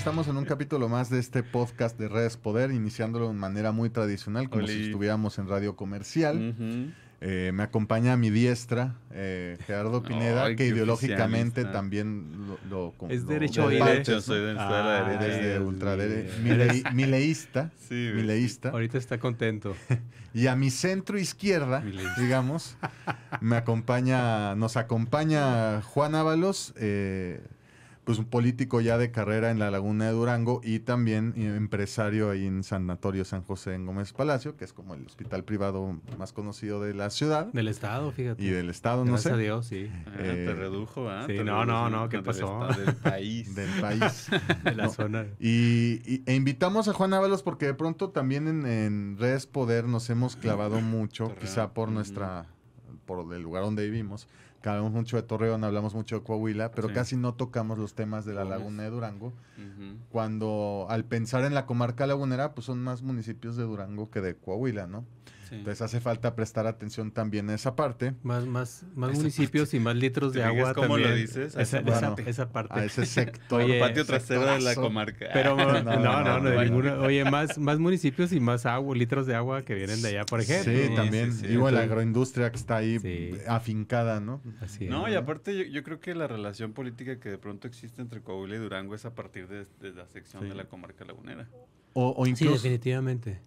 estamos en un capítulo más de este podcast de Redes Poder, iniciándolo de manera muy tradicional, como si estuviéramos en radio comercial. Eh, me acompaña a mi diestra, eh, Gerardo Pineda, que ideológicamente también lo, lo Es derecho a derecho, soy de ah, ultradere mileísta, mileísta. Ahorita está contento. y a mi centro izquierda, digamos, me acompaña, nos acompaña Juan Ábalos, eh, pues un político ya de carrera en la Laguna de Durango y también eh, empresario ahí en Sanatorio San José en Gómez Palacio, que es como el hospital privado más conocido de la ciudad. Del estado, fíjate. Y del estado, no sé. Gracias a Dios, sí. Ah, te eh, redujo, ¿ah? Sí, no, no, no, ¿qué pasó? Del país. del país. de la zona. Y, e invitamos a Juan Ábalos porque de pronto también en, en Redes Poder nos hemos clavado mucho, quizá por nuestra, por el lugar donde vivimos, hablamos mucho de Torreón, hablamos mucho de Coahuila, pero casi no tocamos los temas de la Laguna de Durango. Cuando al pensar en la comarca lagunera, pues son más municipios de Durango que de Coahuila, ¿no? Entonces hace falta prestar atención también a esa parte. Más, más, más municipios y más litros de agua. ¿Cómo también. lo dices? A esa, parte. ese sector. patio trasero de la comarca. Pero no, no, no, Oye, más, más municipios y más agua, litros de agua que vienen de allá, por ejemplo. Sí, también. digo la agroindustria que está ahí afincada, ¿no? Así No, y aparte yo, creo que la relación política que de pronto existe entre Coahuila y Durango es a partir de la sección de la comarca lagunera sí, definitivamente.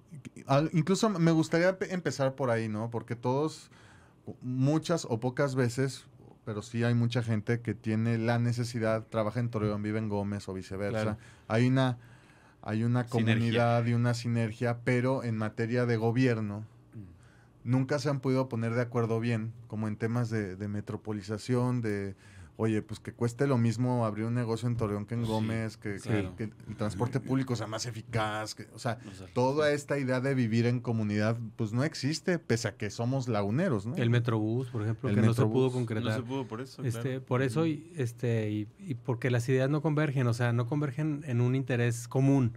Incluso me gustaría empezar por ahí, ¿no? Porque todos, muchas o pocas veces, pero sí hay mucha gente que tiene la necesidad, trabaja en Torreón, vive en Gómez o viceversa. Hay una hay una comunidad y una sinergia, pero en materia de gobierno mm. nunca se han podido poner de acuerdo bien, como en temas de metropolización, de oye, pues que cueste lo mismo abrir un negocio en Torreón que en Gómez, que, el transporte público sea más eficaz, que, o sea, toda esta idea de vivir en comunidad, pues no existe, pese a que somos laguneros, ¿no? El Metrobús, por ejemplo, que no se pudo concretar. No se pudo por eso. Este, Por eso, y, este, y, porque las ideas no convergen, o sea, no convergen en un interés común.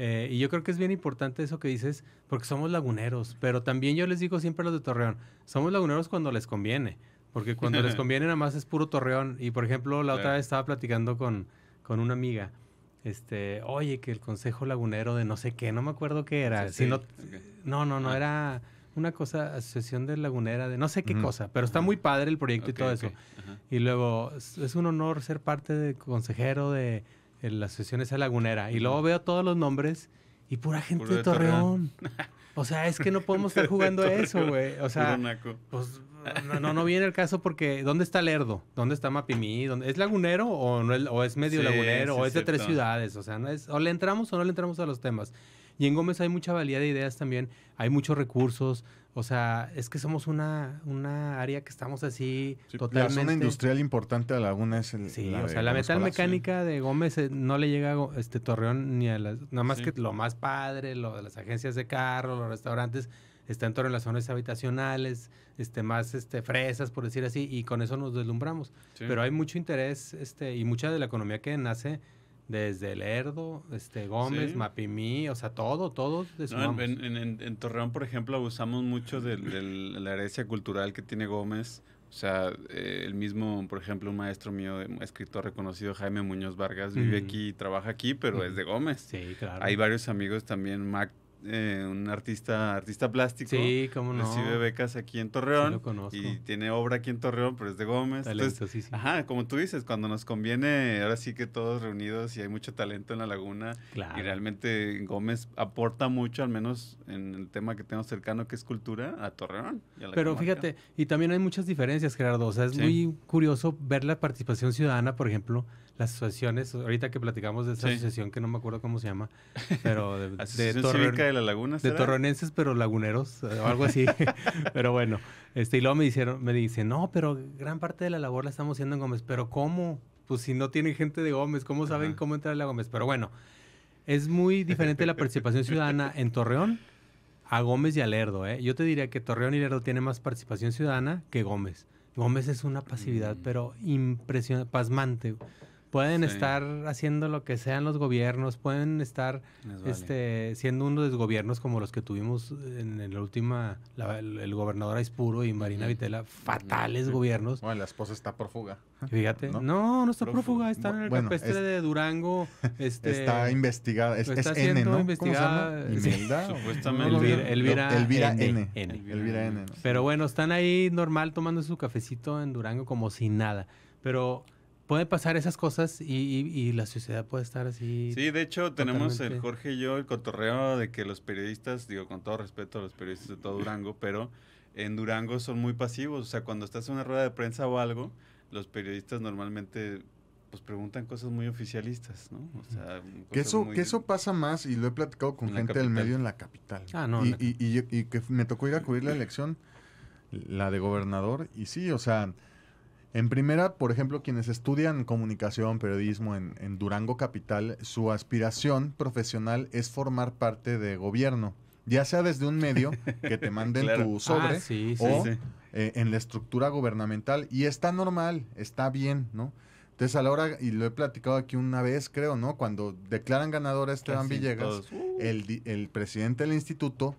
Eh, y yo creo que es bien importante eso que dices, porque somos laguneros, pero también yo les digo siempre a los de Torreón, somos laguneros cuando les conviene. Porque cuando les conviene nada más es puro torreón. Y por ejemplo, la otra vez estaba platicando con, con una amiga. Este, oye, que el Consejo Lagunero de no sé qué, no me acuerdo qué era. No, no, no, ah. era una cosa, Asociación de Lagunera, de no sé qué cosa, pero está muy padre el proyecto y todo eso. Y luego, es un honor ser parte de consejero de, las la Asociación esa Lagunera. Y luego veo todos los nombres y pura gente de, Torreón. De Torreón. O sea, es que no podemos estar jugando a eso, güey. O sea, pues no, no, viene el caso porque ¿dónde está Lerdo? ¿Dónde está Mapimí? ¿Es lagunero o, es, o es medio lagunero? ¿O es de tres ciudades? O sea, o le entramos o no le entramos a los temas. Y en Gómez hay mucha valía de ideas también, hay muchos recursos, o sea, es que somos una, una área que estamos así totalmente... La zona industrial importante de Laguna es el... Sí, o sea, la metal mecánica de Gómez eh, no le llega a este Torreón ni a las... Nada más que lo más padre, lo de las agencias de carro, los restaurantes, está en torno las zonas habitacionales, este, más este, fresas, por decir así, y con eso nos deslumbramos. Pero hay mucho interés este, y mucha de la economía que nace desde Lerdo, este Gómez, Mapimí, o sea, todo, todo. No, en, en, Torreón, por ejemplo, abusamos mucho de, la herencia cultural que tiene Gómez. O sea, eh, el mismo, por ejemplo, un maestro mío, escritor reconocido, Jaime Muñoz Vargas, vive aquí y trabaja aquí, pero es de Gómez. Sí, claro. Hay varios amigos también, Mac eh, un artista artista plástico. Sí, Recibe becas aquí en Torreón. Y tiene obra aquí en Torreón, pero es de Gómez. Entonces, sí, Ajá, como tú dices, cuando nos conviene, ahora sí que todos reunidos y hay mucho talento en la laguna. Y realmente Gómez aporta mucho, al menos en el tema que tengo cercano, que es cultura, a Torreón. pero fíjate, y también hay muchas diferencias, Gerardo. O sea, es muy curioso ver la participación ciudadana, por ejemplo las asociaciones, ahorita que platicamos de esa asociación que no me acuerdo cómo se llama, pero de, de, de la Laguna, de Torreoneses pero laguneros eh, o algo así. pero bueno, este y luego me dijeron, me dicen, "No, pero gran parte de la labor la estamos haciendo en Gómez, pero ¿cómo? Pues si no tienen gente de Gómez, ¿cómo saben cómo entrar a Gómez?" Pero bueno, es muy diferente la participación ciudadana en Torreón a Gómez y a Lerdo, ¿eh? Yo te diría que Torreón y Lerdo tienen más participación ciudadana que Gómez. Gómez es una pasividad, mm. pero impresionante, pasmante. Pueden estar haciendo lo que sean los gobiernos, pueden estar este, siendo unos gobiernos como los que tuvimos en, la última, el, gobernador Aispuro y Marina Vitela, fatales gobiernos. Bueno, la esposa está prófuga. Fíjate, no, no, está prófuga, está en el campestre de Durango. Este, está investigada, es, está N, ¿no? investigada. Supuestamente. Elvira, N. N. Elvira N. Pero bueno, están ahí normal tomando su cafecito en Durango como si nada. Pero puede pasar esas cosas y, la sociedad puede estar así. Sí, de hecho tenemos el Jorge y yo el cotorreo de que los periodistas, digo con todo respeto a los periodistas de todo Durango, pero en Durango son muy pasivos, o sea, cuando estás en una rueda de prensa o algo, los periodistas normalmente pues preguntan cosas muy oficialistas, ¿no? O sea, que eso, eso pasa más y lo he platicado con gente del medio en la capital. Ah, no. Y, y, y, que me tocó ir a cubrir la elección, la de gobernador, y sí, o sea, en primera, por ejemplo, quienes estudian comunicación, periodismo en, Durango Capital, su aspiración profesional es formar parte de gobierno, ya sea desde un medio que te manden tu sobre ah, o eh, en la estructura gubernamental. Y está normal, está bien, ¿no? Entonces, a la hora, y lo he platicado aquí una vez, creo, ¿no? Cuando declaran ganador a Esteban Villegas, uh. el, presidente del instituto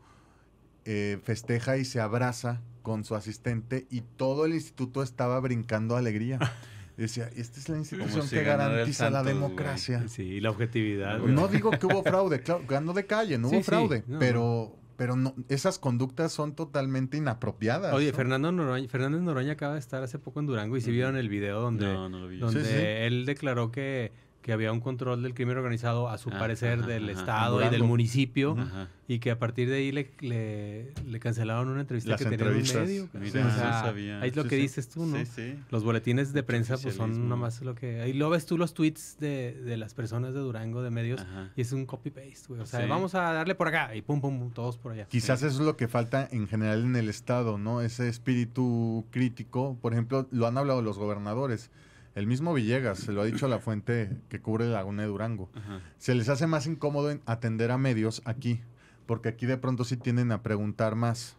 eh, festeja y se abraza con su asistente y todo el instituto estaba brincando de alegría. Decía, esta es la institución que garantiza la democracia. Sí, y la objetividad. No digo que hubo fraude, claro, ganó de calle, no hubo fraude, pero pero no, esas conductas son totalmente inapropiadas. Oye, Fernando Noroña, Noroña acaba de estar hace poco en Durango y si vieron el video donde, él declaró que que había un control del crimen organizado, a su ah, parecer, del Estado y del municipio, y que a partir de ahí le, cancelaron una entrevista que tenía en medio. Ahí es lo que dices tú, ¿no? Sí, sí. Los boletines de prensa pues son nomás lo que... Ahí lo ves tú los tweets de, de las personas de Durango, de medios, y es un copy-paste, güey. O sea, vamos a darle por acá, y pum, pum todos por allá. Quizás eso es lo que falta en general en el Estado, ¿no? Ese espíritu crítico, por ejemplo, lo han hablado los gobernadores. El mismo Villegas se lo ha dicho a la fuente que cubre la laguna de Durango. Se les hace más incómodo atender a medios aquí, porque aquí de pronto sí tienen a preguntar más,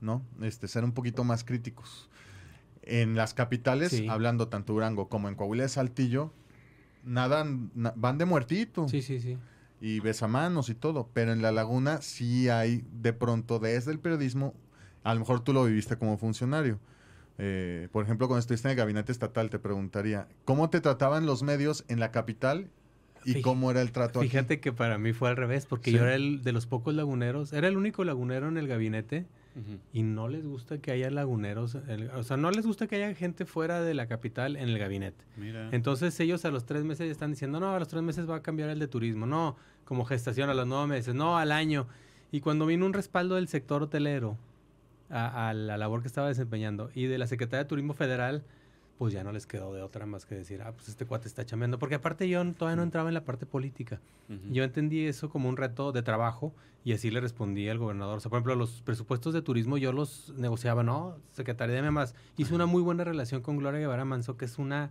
¿no? Este, ser un poquito más críticos. En las capitales, hablando tanto Durango como en Coahuila de Saltillo, nadan, van de muertito. Sí, sí, sí. Y besamanos y todo. Pero en la laguna sí hay de pronto desde el periodismo, a lo mejor tú lo viviste como funcionario eh, por ejemplo, cuando estuviste en el gabinete estatal, te preguntaría, ¿cómo te trataban los medios en la capital y cómo era el trato aquí? Fíjate que para mí fue al revés, porque yo era el de los pocos laguneros, era el único lagunero en el gabinete y no les gusta que haya laguneros, o sea, no les gusta que haya gente fuera de la capital en el gabinete. Entonces ellos a los tres meses están diciendo, no, a los tres meses va a cambiar el de turismo, no, como gestación a los nueve meses, no, al año. Y cuando vino un respaldo del sector hotelero, a, la labor que estaba desempeñando. Y de la Secretaría de Turismo Federal, pues ya no les quedó de otra más que decir, ah, pues este cuate está chambeando. Porque aparte yo todavía no entraba en la parte política. Yo entendí eso como un reto de trabajo y así le respondí al gobernador. O sea, por ejemplo, los presupuestos de turismo yo los negociaba, ¿no? Secretaría de más. Hice una muy buena relación con Gloria Guevara Manso, que es una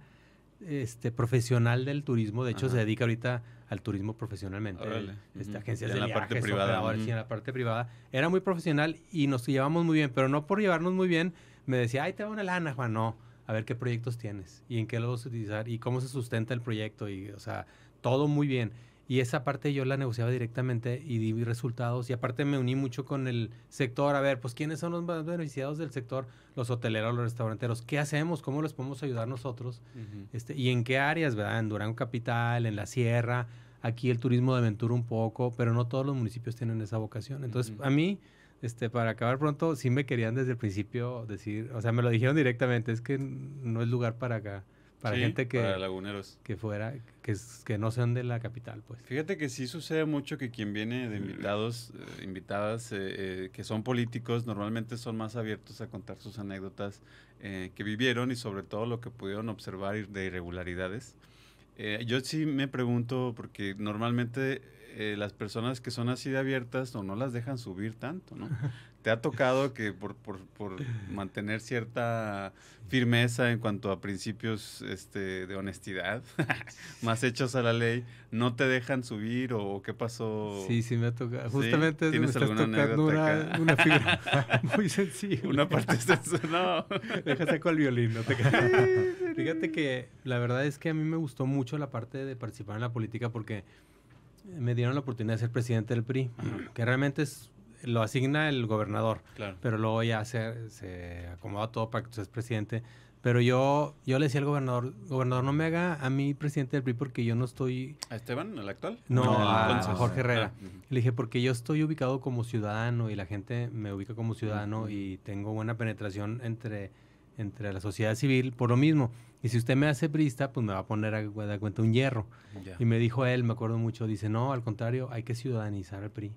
este, profesional del turismo. De hecho, se dedica ahorita al turismo profesionalmente. esta agencia de, la parte privada. ahora sí en la parte privada. Era muy profesional y nos llevamos muy bien, pero no por llevarnos muy bien, me decía, ay, te va una lana, Juan, no. A ver qué proyectos tienes y en qué lo vas a utilizar y cómo se sustenta el proyecto y, o sea, todo muy bien y esa parte yo la negociaba directamente y di resultados y aparte me uní mucho con el sector, a ver, pues quiénes son los más beneficiados del sector, los hoteleros, los restauranteros, qué hacemos, cómo les podemos ayudar nosotros este, y en qué áreas, ¿verdad? En Durango Capital, en la Sierra, aquí el turismo de aventura un poco, pero no todos los municipios tienen esa vocación. Entonces, a mí... Este, para acabar pronto, sí me querían desde el principio decir, o sea, me lo dijeron directamente, es que no es lugar para acá. Para gente que, para laguneros. que fuera, que, que no sean de la capital, pues. Fíjate que sí sucede mucho que quien viene de mm. invitados, eh, invitadas, eh, eh, que son políticos, normalmente son más abiertos a contar sus anécdotas que vivieron y sobre todo lo que pudieron observar de irregularidades. yo sí me pregunto, porque normalmente las personas que son así de abiertas no, no las dejan subir tanto, ¿no? ¿Te ha tocado que por, mantener cierta firmeza en cuanto a principios este, de honestidad, más hechos a la ley, no te dejan subir o qué pasó? Sí, sí me ha tocado. Justamente ¿Tienes me una, figura muy sencilla. Una parte eso, No. Deja con el violín, no te Fíjate que la verdad es que a mí me gustó mucho la parte de participar en la política porque me dieron la oportunidad de ser presidente del PRI, que realmente es lo asigna el gobernador, pero luego ya se, se acomoda todo para que tú seas presidente. Pero yo, yo le decía al gobernador, gobernador, no me haga a mí presidente del PRI porque yo no estoy... ¿A Esteban, el actual? No, a Jorge Herrera. Ah, le dije, porque yo estoy ubicado como ciudadano y la gente me ubica como ciudadano y tengo buena penetración entre, entre la sociedad civil por lo mismo. Y si usted me hace prista, pues me va a poner a, cuenta un hierro. Y me dijo él, me acuerdo mucho, dice, no, al contrario, hay que ciudadanizar al PRI.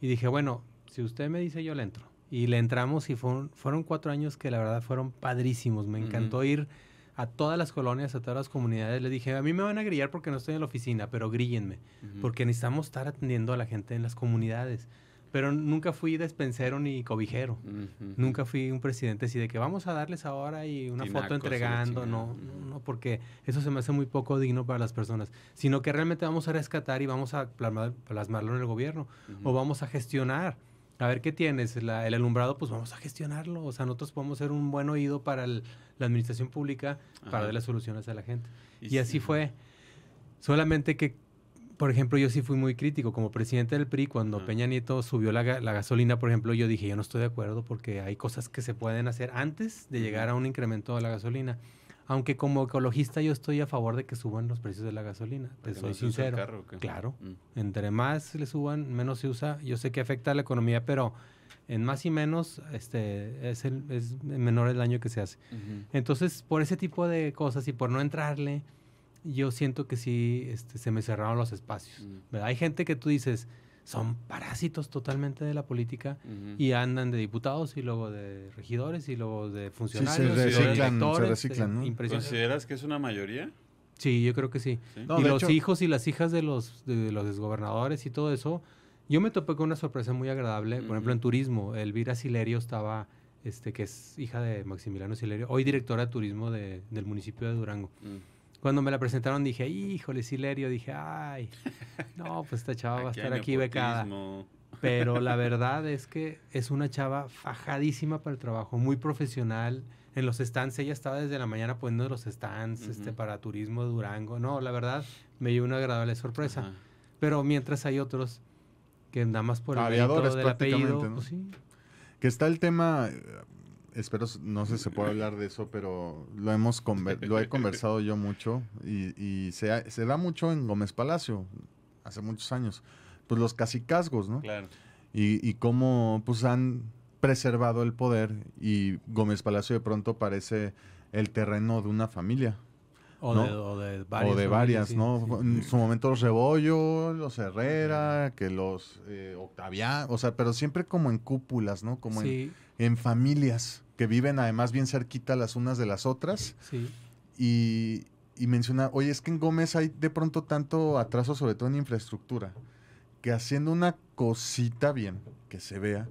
Y dije, bueno, si usted me dice, yo le entro. Y le entramos y fueron, fueron cuatro años que la verdad fueron padrísimos. Me encantó ir a todas las colonias, a todas las comunidades. Le dije, a mí me van a grillar porque no estoy en la oficina, pero gríllenme, porque necesitamos estar atendiendo a la gente en las comunidades pero nunca fui despensero ni cobijero. Nunca fui un presidente así de que vamos a darles ahora y una foto entregando. No, no, porque eso se me hace muy poco digno para las personas. Sino que realmente vamos a rescatar y vamos a plasmarlo en el gobierno o vamos a gestionar. A ver qué tienes, el alumbrado, pues vamos a gestionarlo. O sea, nosotros podemos ser un buen oído para la administración pública, para dar las soluciones a la gente. Y, así fue. Solamente que por ejemplo, yo sí fui muy crítico. Como presidente del PRI, cuando Peña Nieto subió la, gasolina, por ejemplo, yo dije, yo no estoy de acuerdo porque hay cosas que se pueden hacer antes de llegar a un incremento de la gasolina. Aunque como ecologista yo estoy a favor de que suban los precios de la gasolina, te soy sincero. claro, mm. entre más le suban, menos se usa. Yo sé que afecta a la economía, pero en más y menos este es menor el daño que se hace. Entonces, por ese tipo de cosas y por no entrarle, yo siento que sí este, se me cerraron los espacios. Mm. Hay gente que tú dices, son parásitos totalmente de la política y andan de diputados y luego de regidores y luego de funcionarios. Sí, se reciclan, se eh, reciclan ¿no? ¿Consideras que es una mayoría? Sí, yo creo que sí. y los hijos y las hijas de los, desgobernadores y todo eso. Yo me topé con una sorpresa muy agradable, por ejemplo, en turismo. Elvira Silerio estaba, este, que es hija de Maximiliano Silerio, hoy directora de turismo de, del municipio de Durango. Mm. Cuando me la presentaron dije, híjole, Silerio, dije, ay, no, pues esta chava va a estar aquí becada. Pero la verdad es que es una chava fajadísima para el trabajo, muy profesional. En los stands, ella estaba desde la mañana poniendo los stands este, para turismo de Durango. No, la verdad, me dio una agradable sorpresa. Pero mientras hay otros que nada más por el ah, del apellido, ¿no? Pues sí. Que está el tema, espero, no sé si se puede hablar de eso, pero lo hemos lo he conversado yo mucho y, se, da mucho en Gómez Palacio, hace muchos años, pues los casicazgos, ¿no? Claro. Y, y cómo pues han preservado el poder y Gómez Palacio de pronto parece el terreno de una familia. O, de, varias. ¿no? en su momento los Rebollo, los Herrera, que los eh, o sea, pero siempre como en cúpulas, ¿no? Como en, familias que viven además bien cerquita las unas de las otras. Sí. Y, y menciona, oye, es que en Gómez hay de pronto tanto atraso, sobre todo en infraestructura, que haciendo una cosita bien, que se vea,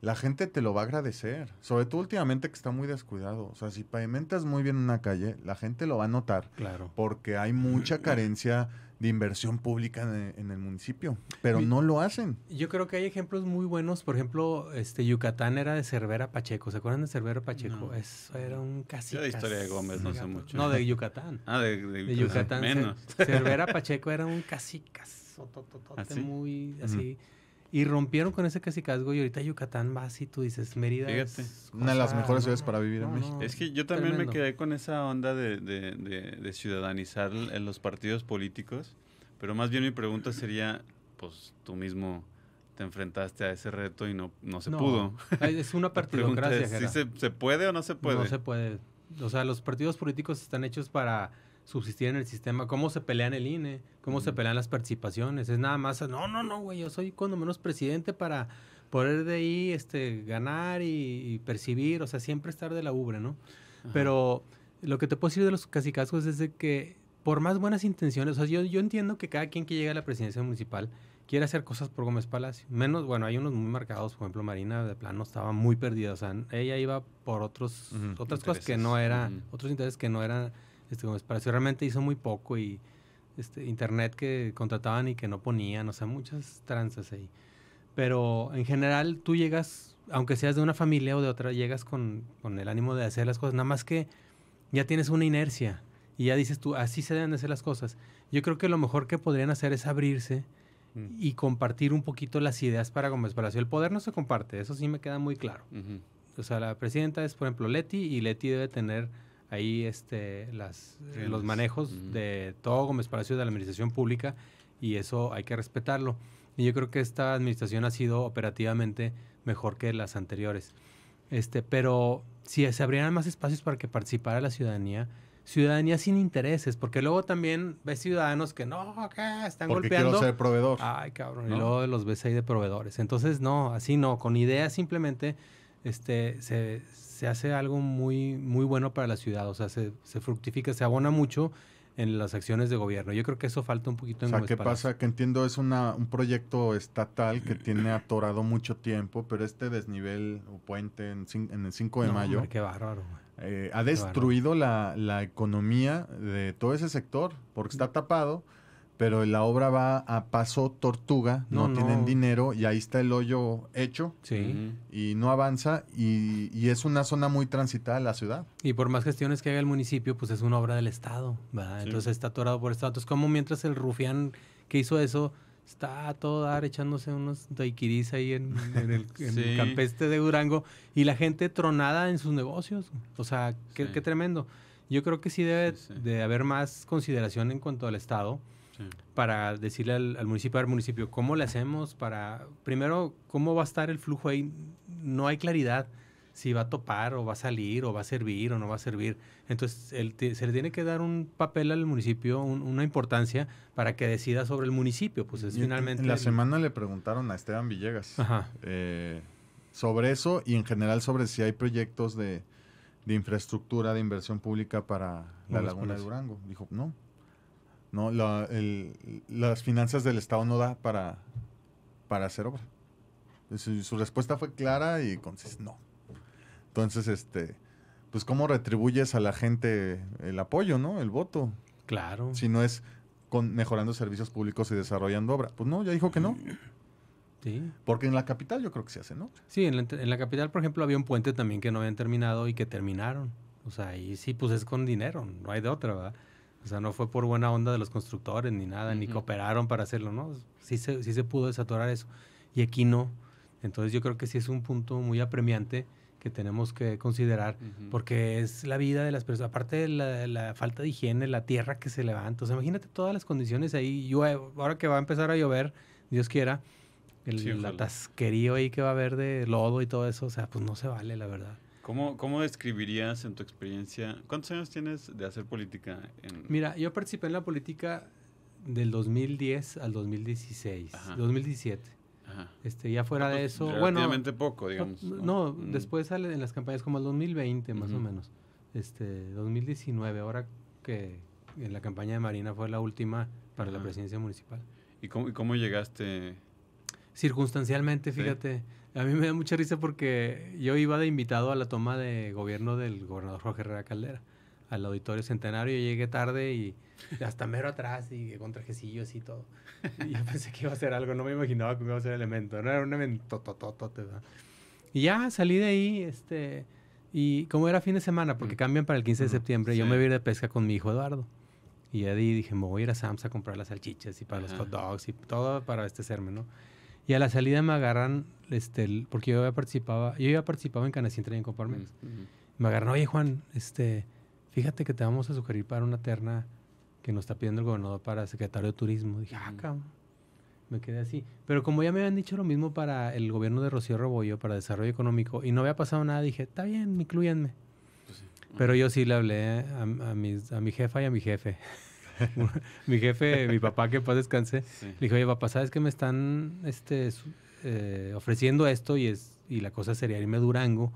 la gente te lo va a agradecer. Sobre todo últimamente que está muy descuidado. O sea, si pavimentas muy bien una calle, la gente lo va a notar. Claro. Porque hay mucha carencia de inversión pública en, el municipio. Pero no lo hacen. Yo creo que hay ejemplos muy buenos. Por ejemplo, este Yucatán era de Cervera Pacheco. ¿Se acuerdan de Cervera Pacheco? Eso era un casi. Yo de historia de Gómez no sé mucho. No, de Yucatán. Ah, de, de Yucatán. Menos. Cervera Pacheco era un casicas. ¿Ah, muy así. Y rompieron con ese casicazgo y ahorita Yucatán va así, tú dices, Mérida es una de las mejores ciudades para vivir en México. Es que yo también me quedé con esa onda de, ciudadanizar en los partidos políticos, pero más bien mi pregunta sería, pues tú mismo te enfrentaste a ese reto y no, no se pudo. Es una partidocracia. se, se, puede o no se puede? No se puede. O sea, los partidos políticos están hechos para subsistir en el sistema, cómo se pelean el INE, cómo se pelean las participaciones. Es nada más, no, no, no, güey, yo soy cuando menos presidente para poder de ahí este, ganar y, percibir, o sea, siempre estar de la ubre, ¿no? Pero lo que te puedo decir de los casicascos es de que por más buenas intenciones, o sea, yo, yo entiendo que cada quien que llega a la presidencia municipal quiere hacer cosas por Gómez Palacio. Menos, bueno, hay unos muy marcados, por ejemplo, Marina de plano estaba muy perdida, o sea, ella iba por otros, otras cosas que no eran, otros intereses que no eran este, Palacio realmente hizo muy poco y este, internet que contrataban y que no ponían, o sea, muchas tranzas ahí. Pero en general tú llegas, aunque seas de una familia o de otra, llegas con, el ánimo de hacer las cosas, nada más que ya tienes una inercia y ya dices tú, así se deben de hacer las cosas. Yo creo que lo mejor que podrían hacer es abrirse mm. y compartir un poquito las ideas para Gómez Palacio. El poder no se comparte, eso sí me queda muy claro. O sea, la presidenta es, por ejemplo, Leti y Leti debe tener ahí este, eh, los manejos de todo Gómez Palacio de la administración pública y eso hay que respetarlo. Y yo creo que esta administración ha sido operativamente mejor que las anteriores. Este, pero si se abrieran más espacios para que participara la ciudadanía, ciudadanía sin intereses, porque luego también ves ciudadanos que no, que están porque golpeando. ser proveedor. Ay, cabrón, y luego los ves ahí de proveedores. Entonces, no, así no, con ideas simplemente este, se, se hace algo muy, muy bueno para la ciudad, o sea, se, fructifica, se abona mucho en las acciones de gobierno. Yo creo que eso falta un poquito en O sea, ¿qué pasa? Que entiendo es un proyecto estatal que tiene atorado mucho tiempo, pero este desnivel o puente en, el 5 de mayo... qué bárbaro. Eh, ha destruido La, la, economía de todo ese sector porque está tapado pero la obra va a paso tortuga, no, tienen dinero y ahí está el hoyo hecho y no avanza y, es una zona muy transitada de la ciudad. Y por más gestiones que haga el municipio, pues es una obra del Estado, Entonces está atorado por el Estado. Entonces, como mientras el rufián que hizo eso está todo dar echándose unos daiquiris ahí en, el, campeste de Durango y la gente tronada en sus negocios? O sea, qué, qué tremendo. Yo creo que sí debe de haber más consideración en cuanto al Estado para decirle al, municipio, al municipio, ¿cómo le hacemos para, primero, cómo va a estar el flujo ahí? No hay claridad si va a topar o va a salir o va a servir o no va a servir. Entonces, se le tiene que dar un papel al municipio, una importancia para que decida sobre el municipio. Pues es finalmente... la semana le preguntaron a Esteban Villegas eh, sobre eso y en general sobre si hay proyectos de, de infraestructura de inversión pública para la Laguna de Durango. Dijo, no, ¿no? las finanzas del Estado no da para, para hacer obra. Su, respuesta fue clara y consiste, no. Entonces, este, pues cómo retribuyes a la gente el apoyo, ¿no? El voto. Claro. Si no es con, mejorando servicios públicos y desarrollando obra. Pues no, ya dijo que no. Sí. Porque en la capital yo creo que se hace, ¿no? Sí, en la, en la capital, por ejemplo, había un puente también que no habían terminado y que terminaron. O sea, ahí sí, pues es con dinero, no hay de otra, ¿verdad? O sea, no fue por buena onda de los constructores ni nada, ni cooperaron para hacerlo, ¿no? Sí se, sí se pudo desatorar eso. Y aquí no. Entonces yo creo que sí es un punto muy apremiante que tenemos que considerar, porque es la vida de las personas, aparte de la, falta de higiene, la tierra que se levanta, o sea, imagínate todas las condiciones ahí, ahora que va a empezar a llover, Dios quiera, el atasquerío ahí que va a haber de lodo y todo eso, o sea, pues no se vale, la verdad. ¿Cómo, describirías en tu experiencia? ¿Cuántos años tienes de hacer política? Mira, yo participé en la política del 2010 al 2016, 2017. Este, ya fuera ah, de pues, eso, relativamente poco, digamos. No, mm. después sale en las campañas como el 2020 más o menos. Este, 2019, ahora que en la campaña de Marina fue la última para la presidencia municipal. ¿Y cómo, y cómo llegaste? Circunstancialmente, fíjate. A mí me da mucha risa porque yo iba de invitado a la toma de gobierno del gobernador Jorge Herrera Caldera, al auditorio centenario. Yo llegué tarde y hasta mero atrás y con trajecillos y todo. Y yo pensé que iba a ser algo, no me imaginaba que iba a ser elemento. No era un evento tototote. Y ya salí de ahí, este, y como era fin de semana, porque mm. cambian para el 15 de septiembre, yo me voy a ir de pesca con mi hijo Eduardo. Y ya dije, me voy a ir a Sam's a comprar las salchichas y para los hot dogs y todo para abastecerme, ¿no? Y a la salida me agarran, este, porque yo ya participaba, yo ya participaba en Canacín y con Me agarran, oye Juan, este, fíjate que te vamos a sugerir para una terna que nos está pidiendo el gobernador para secretario de turismo. dije, ah, cabrón. Me quedé así. Pero como ya me habían dicho lo mismo para el gobierno de Rocío Rebollo, para desarrollo económico, y no había pasado nada, dije, está bien, incluyanme. Pues Pero yo sí le hablé a, a mi jefa y a mi jefe. mi jefe, mi papá, que paz descanse, le dijo, oye, papá, ¿sabes que me están este, eh, ofreciendo esto? Y, es, y la cosa sería irme a Durango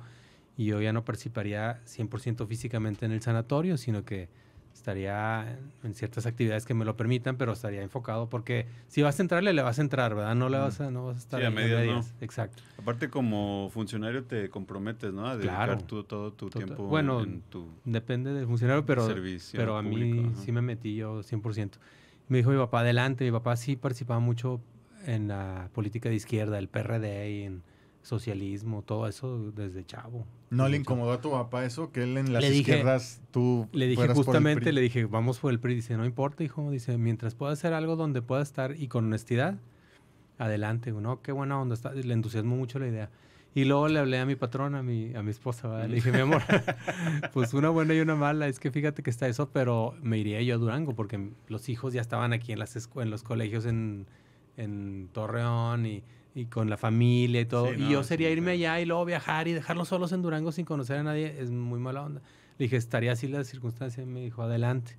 y yo ya no participaría 100% físicamente en el sanatorio, sino que estaría en ciertas actividades que me lo permitan, pero estaría enfocado porque si vas a entrarle, le vas a entrar, ¿verdad? No le vas a, no vas a estar sí, a medias, Exacto. Aparte como funcionario te comprometes, ¿no? A dedicar tu, todo tu tiempo bueno, depende del funcionario, pero pero a mí sí me metí yo 100%. Me dijo mi papá adelante, mi papá sí participaba mucho en la política de izquierda, el PRD y en socialismo, todo eso desde chavo. ¿No le incomodó a tu papá eso? Que él en las izquierdas tú. Le dije justamente, le dije, vamos por el PRI. Dice, no importa, hijo. Dice, mientras pueda hacer algo donde pueda estar y con honestidad, adelante. No, qué buena onda está. Le entusiasmo mucho la idea. Y luego le hablé a mi patrón, a mi, a mi esposa, le dije, mi amor, pues una buena y una mala, es que fíjate que está eso, pero me iría yo a Durango porque los hijos ya estaban aquí en, las en los colegios en, en Torreón y, y con la familia y todo. y yo sería irme allá y luego viajar y dejarlos solos en Durango sin conocer a nadie. Es muy mala onda. Le dije, estaría así la circunstancia. me dijo, adelante.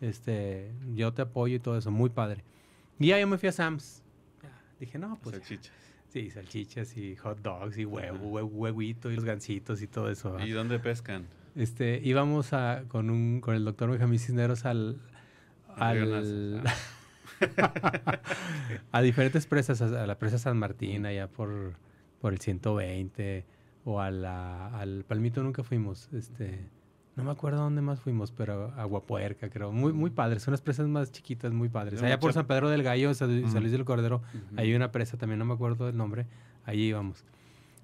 Este, yo te apoyo y todo eso. Muy padre. Y ya yo me fui a Sam's. Dije, no, pues. Salchichas. Sí, salchichas y hot dogs y huevo, huevo, huevito y los gancitos y todo eso. ¿Y dónde pescan? Este, íbamos a, con, un, con el doctor Benjamín Cisneros al. al ah. a diferentes presas, a la presa San Martín, allá por, por el 120, o a la, al Palmito nunca fuimos. Este, no me acuerdo dónde más fuimos, pero a Guapuerca, creo. Muy, muy padres, son las presas más chiquitas, muy padres. Allá por San Pedro del Gallo, San, Luis del Cordero, hay una presa también, no me acuerdo del nombre, allí íbamos.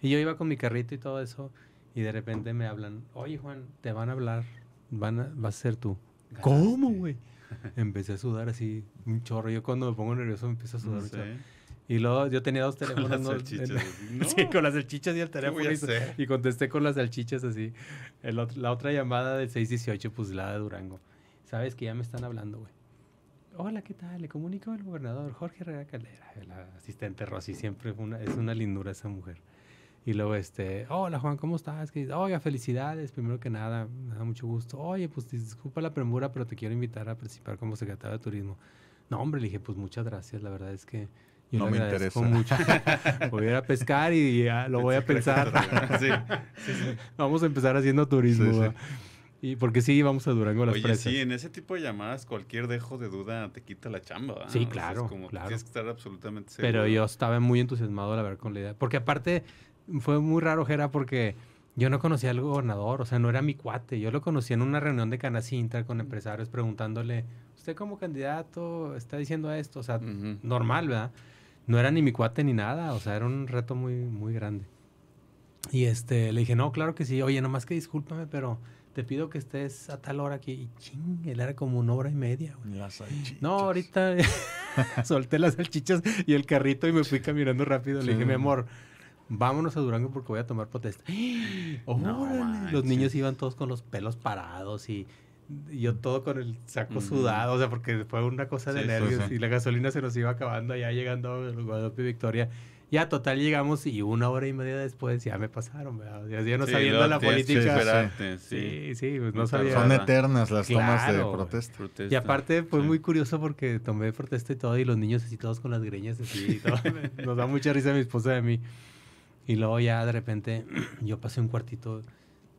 Y yo iba con mi carrito y todo eso, y de repente me hablan, oye Juan, te van a hablar, van a, vas a ser tú. ¿Cómo, güey? empecé a sudar así un chorro. Yo cuando me pongo nervioso empiezo a sudar Y luego yo tenía dos teléfonos. Con las salchichas. con las salchichas y el teléfono. Y, contesté con las salchichas así. la otra llamada del 618, pues la de Durango. Sabes que ya me están hablando, güey. Hola, ¿qué tal? Le comunico al gobernador Jorge Herrera Caldera. el asistente Rosy siempre una, es una lindura esa mujer. Y luego, este, hola Juan, ¿cómo estás? Que, Oiga, felicidades, primero que nada, me da mucho gusto. Oye, pues disculpa la premura, pero te quiero invitar a participar como secretario de turismo. No, hombre, le dije, pues muchas gracias, la verdad es que yo no me interesa. mucho. voy a ir a pescar y ya lo voy a pensar. sí, Vamos a empezar haciendo turismo. Y porque sí, vamos a Durango a las Oye, Sí, en ese tipo de llamadas cualquier dejo de duda te quita la chamba. Sí, claro. es como tienes que estar absolutamente seguro. Pero yo estaba muy entusiasmado al verdad con la idea. Porque aparte, fue muy raro, Jera, porque yo no conocía al gobernador, o sea, no era mi cuate. Yo lo conocí en una reunión de Inter con empresarios preguntándole, ¿usted como candidato está diciendo esto? O sea, normal, ¿verdad? No era ni mi cuate ni nada, o sea, era un reto muy, muy grande. Y este, le dije, no, claro que sí, oye, nomás que discúlpame, pero te pido que estés a tal hora aquí. ching, él era como una hora y media, No, ahorita solté las salchichas y el carrito y me fui caminando rápido. Le dije, mi amor, vámonos a Durango porque voy a tomar protesta. ¡Oh, los niños iban todos con los pelos parados y yo todo con el saco sudado, o sea, porque fue una cosa de nervios y la gasolina se nos iba acabando allá llegando a Guadalupe Victoria. Ya, total, llegamos y una hora y media después ya me pasaron, Ya, no sabiendo la política. Sí, sí, pues Son eternas las tomas de protesta. Y aparte fue muy curioso porque tomé protesta y todo y los niños así todos con las greñas así y todo. Nos da mucha risa mi esposa de mí. Y luego ya de repente yo pasé un cuartito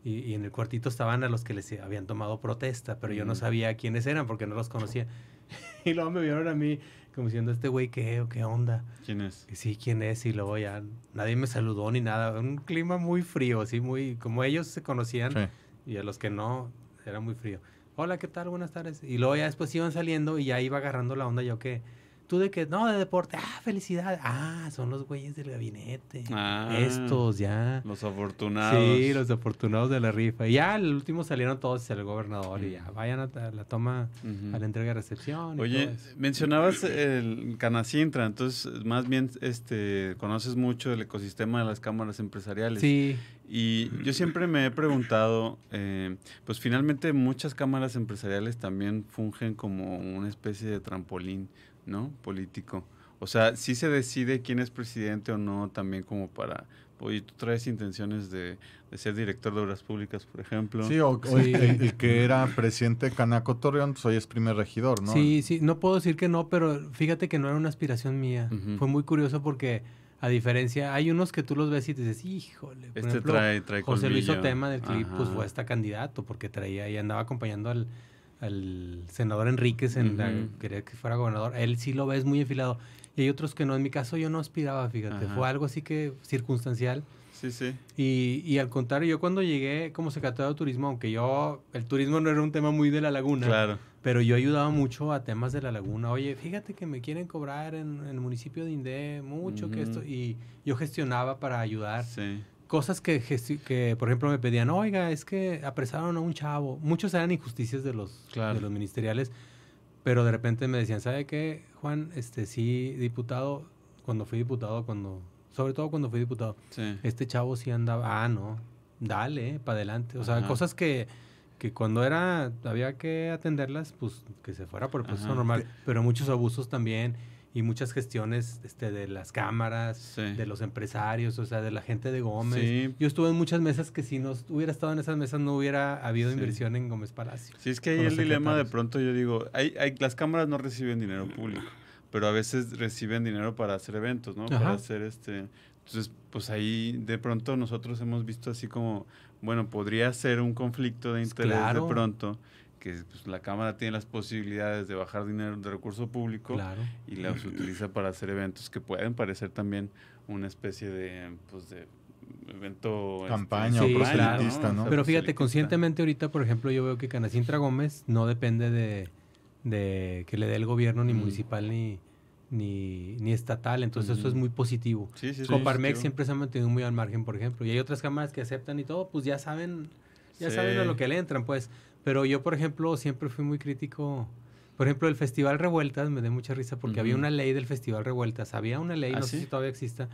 y, en el cuartito estaban a los que les habían tomado protesta, pero yo no mm. sabía quiénes eran porque no los conocía. y luego me vieron a mí como diciendo, este güey, ¿qué? ¿Qué onda? ¿Quién es? Y sí, ¿quién es? Y luego ya nadie me saludó ni nada. Un clima muy frío, así muy... Como ellos se conocían y a los que no, era muy frío. Hola, ¿qué tal? Buenas tardes. Y luego ya después iban saliendo y ya iba agarrando la onda yo que... Tú de que, no, de deporte, ah, felicidad. Ah, son los güeyes del gabinete. Ah, Estos ya. Los afortunados. Sí, los afortunados de la rifa. Y ya el último salieron todos el gobernador y ya vayan a la toma, a la entrega de recepción. Oye, mencionabas el Canacintra, entonces más bien este conoces mucho el ecosistema de las cámaras empresariales. Sí. Y yo siempre me he preguntado, eh, pues finalmente muchas cámaras empresariales también fungen como una especie de trampolín ¿no? Político. O sea, si se decide quién es presidente o no, también como para, oye, tú traes intenciones de, de ser director de obras públicas, por ejemplo. Sí, o, El, que era presidente de Canaco Torreón, pues hoy es primer regidor, ¿no? Sí, sí, no puedo decir que no, pero fíjate que no era una aspiración mía. Fue muy curioso porque, a diferencia, hay unos que tú los ves y te dices, híjole, por este trae, trae José Luis Otema del clip, pues fue hasta candidato porque traía y andaba acompañando al el senador Enríquez quería que fuera gobernador, él sí lo ves muy enfilado. Y hay otros que no, en mi caso yo no aspiraba, fíjate, fue algo así que circunstancial. Sí, sí. Y, y, al contrario, yo cuando llegué como secretario de turismo, aunque yo, el turismo no era un tema muy de la laguna, claro. pero yo ayudaba mucho a temas de la laguna. Oye, fíjate que me quieren cobrar en, el municipio de Indé mucho que esto, y yo gestionaba para ayudar. Sí cosas que, que, por ejemplo, me pedían, oiga, es que apresaron a un chavo. Muchos eran injusticias de los, los ministeriales, pero de repente me decían, ¿sabe qué, Juan? Este, sí, diputado, cuando fui diputado, cuando, sobre todo cuando fui diputado, este chavo sí andaba, ah, no, dale, eh, para adelante. O sea, cosas que, cuando era, había que atenderlas, pues que se fuera por el proceso normal, pero muchos abusos también y muchas gestiones este, de las cámaras, de los empresarios, o sea, de la gente de Gómez. Yo estuve en muchas mesas que si no hubiera estado en esas mesas no hubiera habido inversión en Gómez Palacio. Sí, es que ahí el dilema de pronto yo digo, hay, las cámaras no reciben dinero público, pero a veces reciben dinero para hacer eventos, ¿no? Para hacer este... Entonces, pues ahí de pronto nosotros hemos visto así como, bueno, podría ser un conflicto de interés de pronto que pues, la Cámara tiene las posibilidades de bajar dinero de recurso público y las utiliza para hacer eventos que pueden parecer también una especie de, pues, evento... Este, Campaña o proselitista, ¿no? Pero fíjate, conscientemente ahorita, por ejemplo, yo veo que Canacintra Gómez no depende de, que le dé el gobierno ni mm. municipal ni... Ni, estatal. Entonces, eso es mm. muy positivo. Sí, sí, siempre se ha mantenido muy al margen, por ejemplo. Y hay otras cámaras que aceptan y todo, pues ya saben, ya saben a lo que le entran, pues. Pero yo, por ejemplo, siempre fui muy crítico. Por ejemplo, el Festival Revueltas me dio mucha risa porque había una ley del Festival Revueltas. Había una ley, ¿Ah, no sé si todavía exista,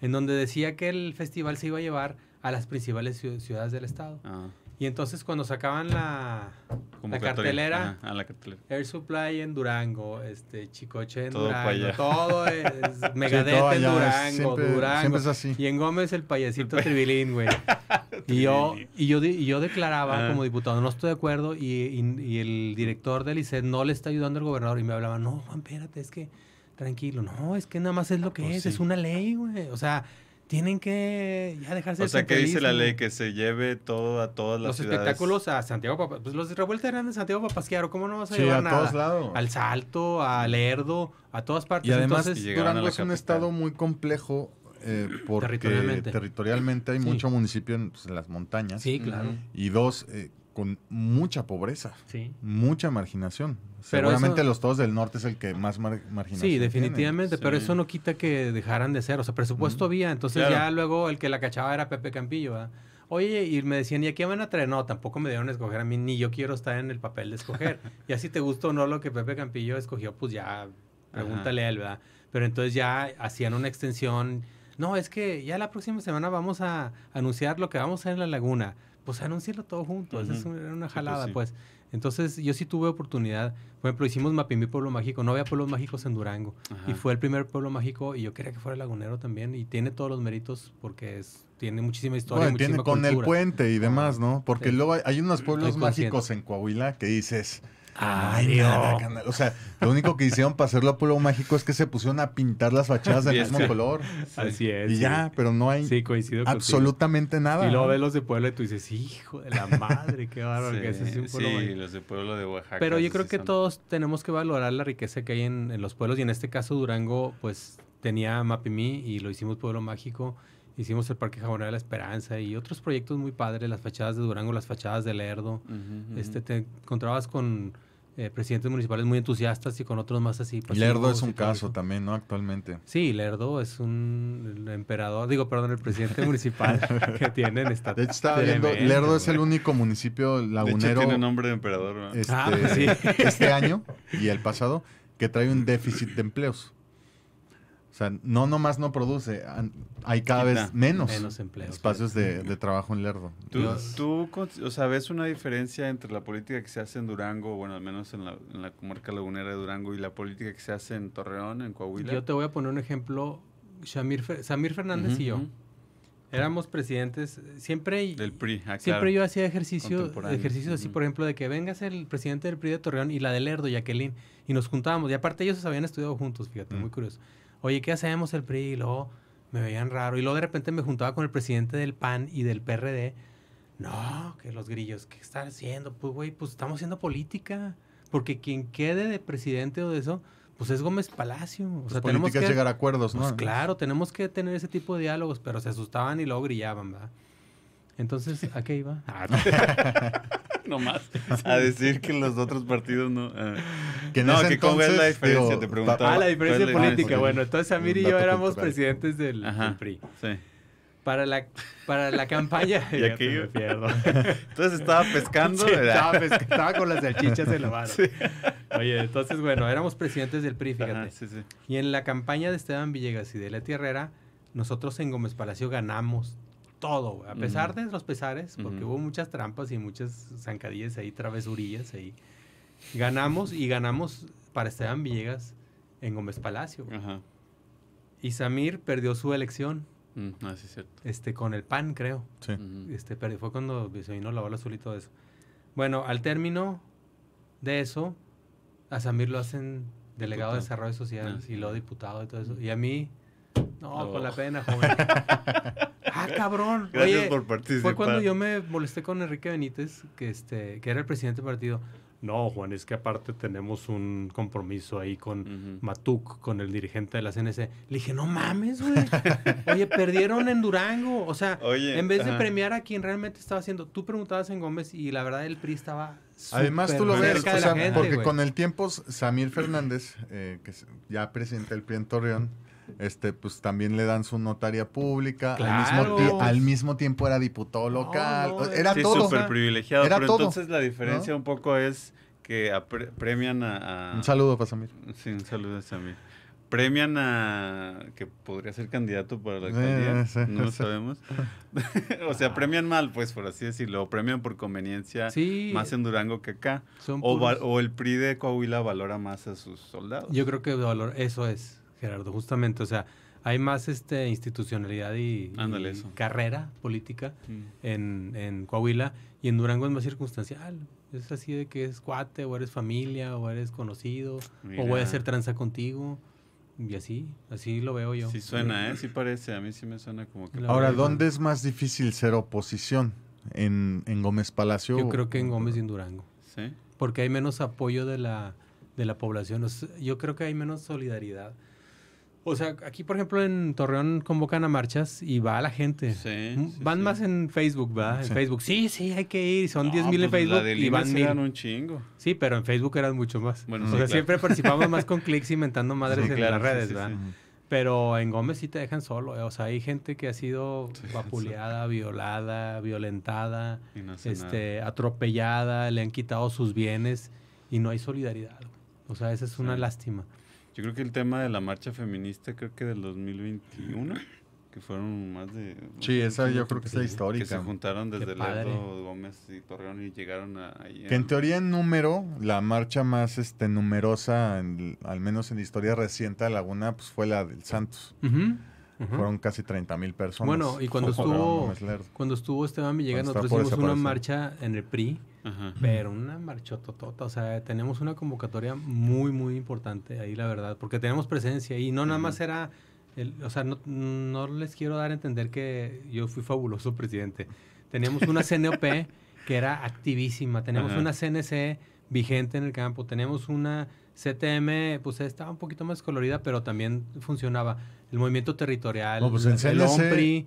en donde decía que el festival se iba a llevar a las principales ciudades del estado. Ah. Y entonces cuando sacaban la, cartelera, la Air Supply en Durango, este Chicoche en Durango, todo es, Megadeth en Durango, Durango. es así. Y en Gómez el payasito tribilín, güey. Y yo, y yo, yo declaraba ah. como diputado, no estoy de acuerdo, y, el director del Iced no le está ayudando al gobernador. Y me hablaba, no, Juan, espérate, es que tranquilo, no, es que nada más es lo que ah, pues es, es una ley, güey. O sea, tienen que ya dejarse O sea, ¿qué dice la ley? Que se lleve todo a todas las los Los espectáculos a Santiago Papas, pues los revueltas eran de Santiago Papasquiaro, ¿cómo no vas a a nada? todos lados. Al Salto, a Lerdo, a todas partes. Y además, Durango es un estado muy complejo eh, porque territorialmente, hay mucho municipio pues, en, las montañas. Sí, claro. Y dos, eh, con mucha pobreza, mucha marginación. Seguramente los todos del norte es el que más mar, marginación. Sí, definitivamente, pero eso no quita que dejaran de ser. O sea, presupuesto había, entonces ya luego el que la cachaba era Pepe Campillo, Oye, y me decían, ¿y a quién van a traer? No, tampoco me dieron a escoger a mí, ni yo quiero estar en el papel de escoger. ya si te gustó o no lo que Pepe Campillo escogió, pues ya pregúntale a él, ¿verdad? Pero entonces ya hacían una extensión no, es que ya la próxima semana vamos a anunciar lo que vamos a hacer en la laguna. Pues anunciarlo todo junto, Esa es una, pues jalada, pues, Entonces, yo sí tuve oportunidad. Por ejemplo, hicimos Mapimbi Pueblo Mágico. No había pueblos mágicos en Durango. Y fue el primer pueblo mágico y yo quería que fuera lagunero también. Y tiene todos los méritos porque es tiene muchísima historia. tiene con el puente y demás, ¿no? Porque luego hay, hay unos pueblos mágicos en Coahuila que dices, Ay, o sea, lo único que hicieron para hacerlo a pueblo mágico es que se pusieron a pintar las fachadas del mismo este, color. Así es. Y ya, pero no hay absolutamente nada. Y luego ves los de pueblo y tú dices, hijo de la madre, qué bárbaro que es un Sí, los de pueblo de Oaxaca. Pero yo creo que todos tenemos que valorar la riqueza que hay en, en los pueblos y en este caso Durango, pues tenía Mapimí y lo hicimos pueblo mágico Hicimos el Parque Jabonero de la Esperanza y otros proyectos muy padres, las fachadas de Durango, las fachadas de Lerdo. Este, te encontrabas con eh, presidentes municipales muy entusiastas y con otros más así. Pues, Lerdo es un caso también, ¿no? Actualmente. Sí, Lerdo es un emperador, digo, perdón, el presidente municipal que tienen. de hecho, estaba viendo, Lerdo es el único municipio lagunero. De tiene nombre de emperador, ah, este, pues este año y el pasado, que trae un déficit de empleos. O sea, no nomás no produce, hay cada vez menos, espacios de, trabajo en Lerdo. ¿Tú, ves una diferencia entre la política que se hace en Durango, bueno, al menos en la, comarca lagunera de Durango, y la política que se hace en Torreón, en Coahuila? Yo te voy a poner un ejemplo. Samir Fernández y yo éramos presidentes. Siempre, PRI, ah, siempre yo hacía ejercicio, ejercicios así, por ejemplo, de que vengas el presidente del PRI de Torreón y la de Lerdo, Jacqueline, y nos juntábamos. Y aparte ellos habían estudiado juntos, fíjate, muy curioso oye, ¿qué hacemos el PRI? Y luego me veían raro. Y luego de repente me juntaba con el presidente del PAN y del PRD. No, que los grillos, ¿qué están haciendo? Pues, güey, pues estamos haciendo política. Porque quien quede de presidente o de eso, pues es Gómez Palacio. O pues, sea, tenemos que llegar a acuerdos, ¿no? Pues, claro, tenemos que tener ese tipo de diálogos, pero se asustaban y luego grillaban, ¿verdad? Entonces, ¿a qué iba? Ah, no más. A decir que los otros partidos no. Ah. que no, que cómo es la diferencia, te preguntaba. Ah, la diferencia política. Bueno, entonces Amir y yo éramos presidentes del, PRI. Sí. Para la, para la campaña. y aquí me pierdo. Entonces estaba pescando. estaba, pescando. estaba, con las salchichas en la mano. Oye, entonces, bueno, éramos presidentes del PRI, fíjate. Sí, sí, y en la campaña de Esteban Villegas y de la Tierrera, nosotros en Gómez Palacio ganamos todo, a pesar de los pesares, porque hubo muchas trampas y muchas zancadillas ahí, travesurillas ahí. Ganamos y ganamos para Esteban Villegas en Gómez Palacio. Ajá. Y Samir perdió su elección. Mm, ah, sí, cierto. Este, con el PAN, creo. Sí. Este, pero fue cuando se vino la bola azul y todo eso. Bueno, al término de eso, a Samir lo hacen delegado de Desarrollo Social ah. y lo diputado y todo eso. Y a mí no, con la pena, joven. ah, cabrón. Fue cuando yo me molesté con Enrique Benítez, que, este, que era el presidente del partido. No, Juan, es que aparte tenemos un compromiso ahí con Matuc, Matuk, con el dirigente de la CNC. Le dije, no mames, güey. Oye, perdieron en Durango. O sea, en vez de premiar a quien realmente estaba haciendo, tú preguntabas en Gómez y la verdad el PRI estaba. Además, tú lo ves, porque con el tiempo, Samir Fernández, eh, que ya presidente del PRI en Torreón, este, pues también le dan su notaria pública, al, mismo tiempo era diputado local, era todo. súper privilegiado, pero entonces la diferencia un poco es que premian a, Un saludo para Samir. Sí, un saludo a Samir. Premian a... que podría ser candidato para la alcaldía, no lo sabemos. o sea, premian mal, pues, por así decirlo. O premian por conveniencia más en Durango que acá. o, el PRI de Coahuila valora más a sus soldados. Yo creo que valor, eso es. Gerardo, justamente, o sea, hay más este, institucionalidad y, carrera política mm. en, Coahuila y en Durango es más circunstancial. Es así de que es cuate o eres familia o eres conocido o voy a hacer tranza contigo. Y así, así lo veo yo. Sí suena, ¿eh? Sí parece, a mí sí me suena como que... Ahora, ¿dónde es más difícil ser oposición? ¿En, Gómez Palacio? Yo creo que en Gómez y en Durango. ¿Sí? Porque hay menos apoyo de la, población. yo creo que hay menos solidaridad. O sea, aquí, por ejemplo, en Torreón convocan a marchas y va la gente. van más en Facebook, ¿va? En Facebook. Sí, sí, hay que ir. Son 10 mil pues, en Facebook y van mil. un chingo. Sí, pero en Facebook eran mucho más. Bueno, o sea, siempre participamos más con clics inventando madres en las redes, ¿verdad? Pero en Gómez sí te dejan solo. ¿eh? O sea, hay gente que ha sido vapuleada, violada, violentada, este, atropellada, le han quitado sus bienes y no hay solidaridad. O sea, esa es una lástima. Yo creo que el tema de la marcha feminista, creo que del 2021, que fueron más de... Sí, esa yo creo que es la histórica. Que se juntaron desde Lerdo, Gómez y Torreón y llegaron a... Ahí que en teoría en número, la marcha más este numerosa, al menos en la historia reciente de Laguna, pues fue la del Santos. Fueron casi 30 mil personas. Bueno, y cuando estuvo cuando estuvo Esteban Villegas, nosotros hicimos una marcha en el PRI, pero una marchototota, o sea, tenemos una convocatoria muy, muy importante ahí, la verdad, porque tenemos presencia y no nada más era, o sea, no, les quiero dar a entender que yo fui fabuloso presidente. Teníamos una CNOP que era activísima, tenemos una CNC vigente en el campo, tenemos una CTM, pues estaba un poquito más colorida, pero también funcionaba. El movimiento territorial, el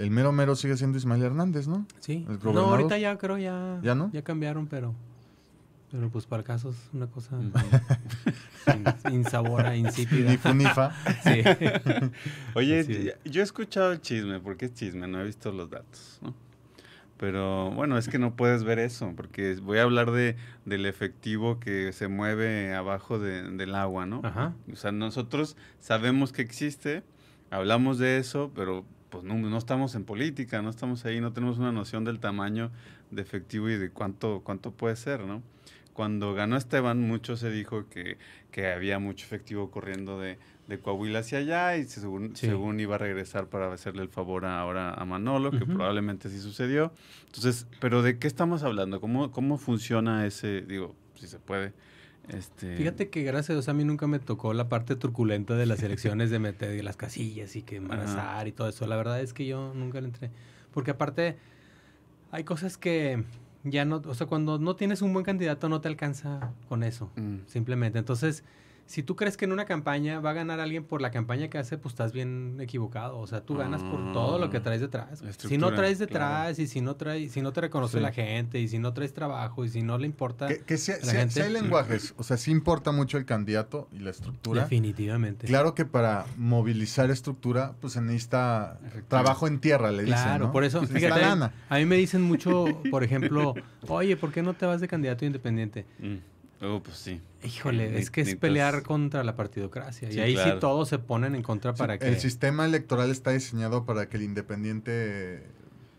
el, mero mero sigue siendo Ismael Hernández, ¿no? Sí. no, ahorita ya creo ya. ¿Ya no? Ya cambiaron, pero. Pero pues para casos es una cosa insabora, insípida. Ni funifa. Sí. Oye, yo he escuchado el chisme, porque es chisme, no he visto los datos, ¿no? Pero bueno, es que no puedes ver eso, porque voy a hablar de, del efectivo que se mueve abajo del agua, ¿no? Ajá. O sea, nosotros sabemos que existe, hablamos de eso, pero pues no, no, estamos en política, no estamos ahí, no tenemos una noción del tamaño de efectivo y de cuánto, cuánto puede ser, ¿no? Cuando ganó Esteban, mucho se dijo que había mucho efectivo corriendo de, de Coahuila hacia allá y según, según iba a regresar para hacerle el favor ahora a Manolo, que probablemente sí sucedió. Entonces, pero ¿de qué estamos hablando? ¿Cómo, cómo funciona ese, digo, si se puede? Este... Fíjate que gracias a Dios a mí nunca me tocó la parte truculenta de las elecciones de meter y las casillas y que embarazar y todo eso. La verdad es que yo nunca le entré. Porque aparte hay cosas que ya no, o sea, cuando no tienes un buen candidato no te alcanza con eso, mm. simplemente. Entonces si tú crees que en una campaña va a ganar alguien por la campaña que hace, pues estás bien equivocado. O sea, tú ganas por todo lo que mm, traes detrás. Si no traes detrás y si no traes, si no te reconoce la gente y si no traes trabajo y si no le importa. Que, la gente. hay lenguajes, o sea, sí importa mucho el candidato y la estructura. Definitivamente. Claro que para movilizar estructura, pues se necesita trabajo en tierra, le dicen. ¿no? por eso, pues, fíjate, a mí me dicen mucho, por ejemplo, oye, ¿por qué no te vas de candidato independiente? Mm. Oh, pues sí. Híjole, es que es pelear pues contra la partidocracia. y ahí sí todos se ponen en contra para que. El sistema electoral está diseñado para que el independiente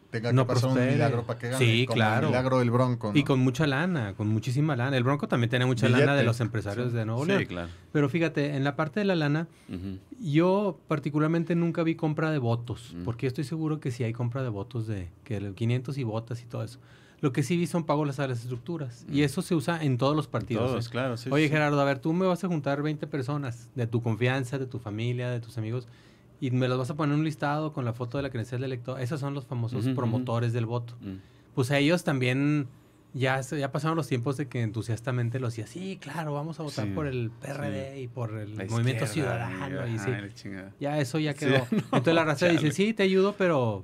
tenga que pasar un milagro para que gane. Sí, El milagro del Bronco. Y con mucha lana, con muchísima lana. El Bronco también tiene mucha lana de los empresarios de Nuevo León. Sí, claro. Pero fíjate, en la parte de la lana, yo particularmente nunca vi compra de votos, mm. porque estoy seguro que sí hay compra de votos de que 500 y botas y todo eso. Lo que sí vi son pagos a las estructuras. Y mm. eso se usa en todos los partidos. Todos, ¿eh? claro. Oye, Gerardo, a ver, tú me vas a juntar 20 personas de tu confianza, de tu familia, de tus amigos, y me los vas a poner en un listado con la foto de la credencial del elector. Esos son los famosos promotores del voto. Mm. Pues a ellos también ya, ya pasaron los tiempos de que entusiastamente lo hacía. Sí, claro, vamos a votar por el PRD y por el Movimiento Ciudadano. ya eso ya quedó. Entonces la raza dice, sí, te ayudo, pero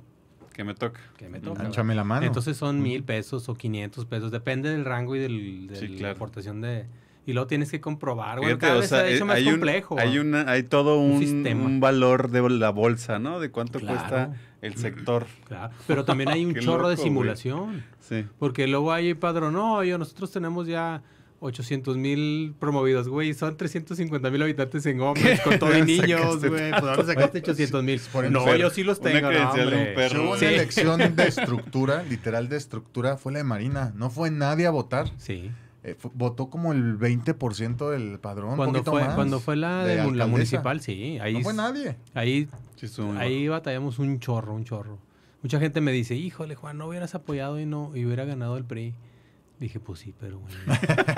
que me toca. Que me toca. la mano. Entonces son mil pesos o quinientos pesos, depende del rango y del, de la aportación de... Y luego tienes que comprobar, güey. cada vez eh, más complejo. hay, una, hay todo un, valor de la bolsa, ¿no? De cuánto cuesta el sector. Claro, pero también hay un chorro de simulación. Sí. Porque luego hay, padrón, no, yo, nosotros tenemos ya 800 mil promovidos, güey. Son 350 mil habitantes en hombres, con todo y niños, güey. Pues 800 mil. No, yo sí los tengo. Una, no, una elección de estructura, literal de estructura, fue la de Marina. No fue nadie a votar. Sí. Eh, votó como el 20% del padrón. Cuando, fue, cuando fue la, de la municipal, sí. Ahí, no fue nadie. Ahí, ahí batallamos un chorro, un chorro. Mucha gente me dice, híjole, Juan, no hubieras apoyado y no y hubiera ganado el PRI. Dije, pues sí, pero bueno.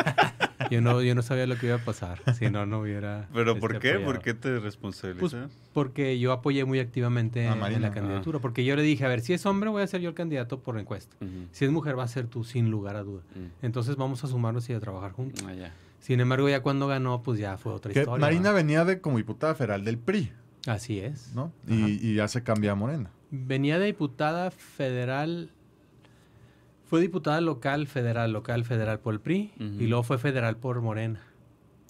yo, no, yo no sabía lo que iba a pasar. Si no, no hubiera. ¿Pero este por qué? ¿Por qué te responsabilizas? Pues, porque yo apoyé muy activamente en la ah. candidatura. Porque yo le dije, a ver, si es hombre, voy a ser yo el candidato por encuesta. Si es mujer, va a ser tú, sin lugar a duda. Mm. Entonces vamos a sumarnos y a trabajar juntos. Ah, sin embargo, ya cuando ganó, pues ya fue otra historia. Marina venía de como diputada federal del PRI. Así es. ¿No? Y, y, ya se cambia a Morena. Venía de diputada federal fue diputada local, federal, local, federal por el PRI y luego fue federal por Morena.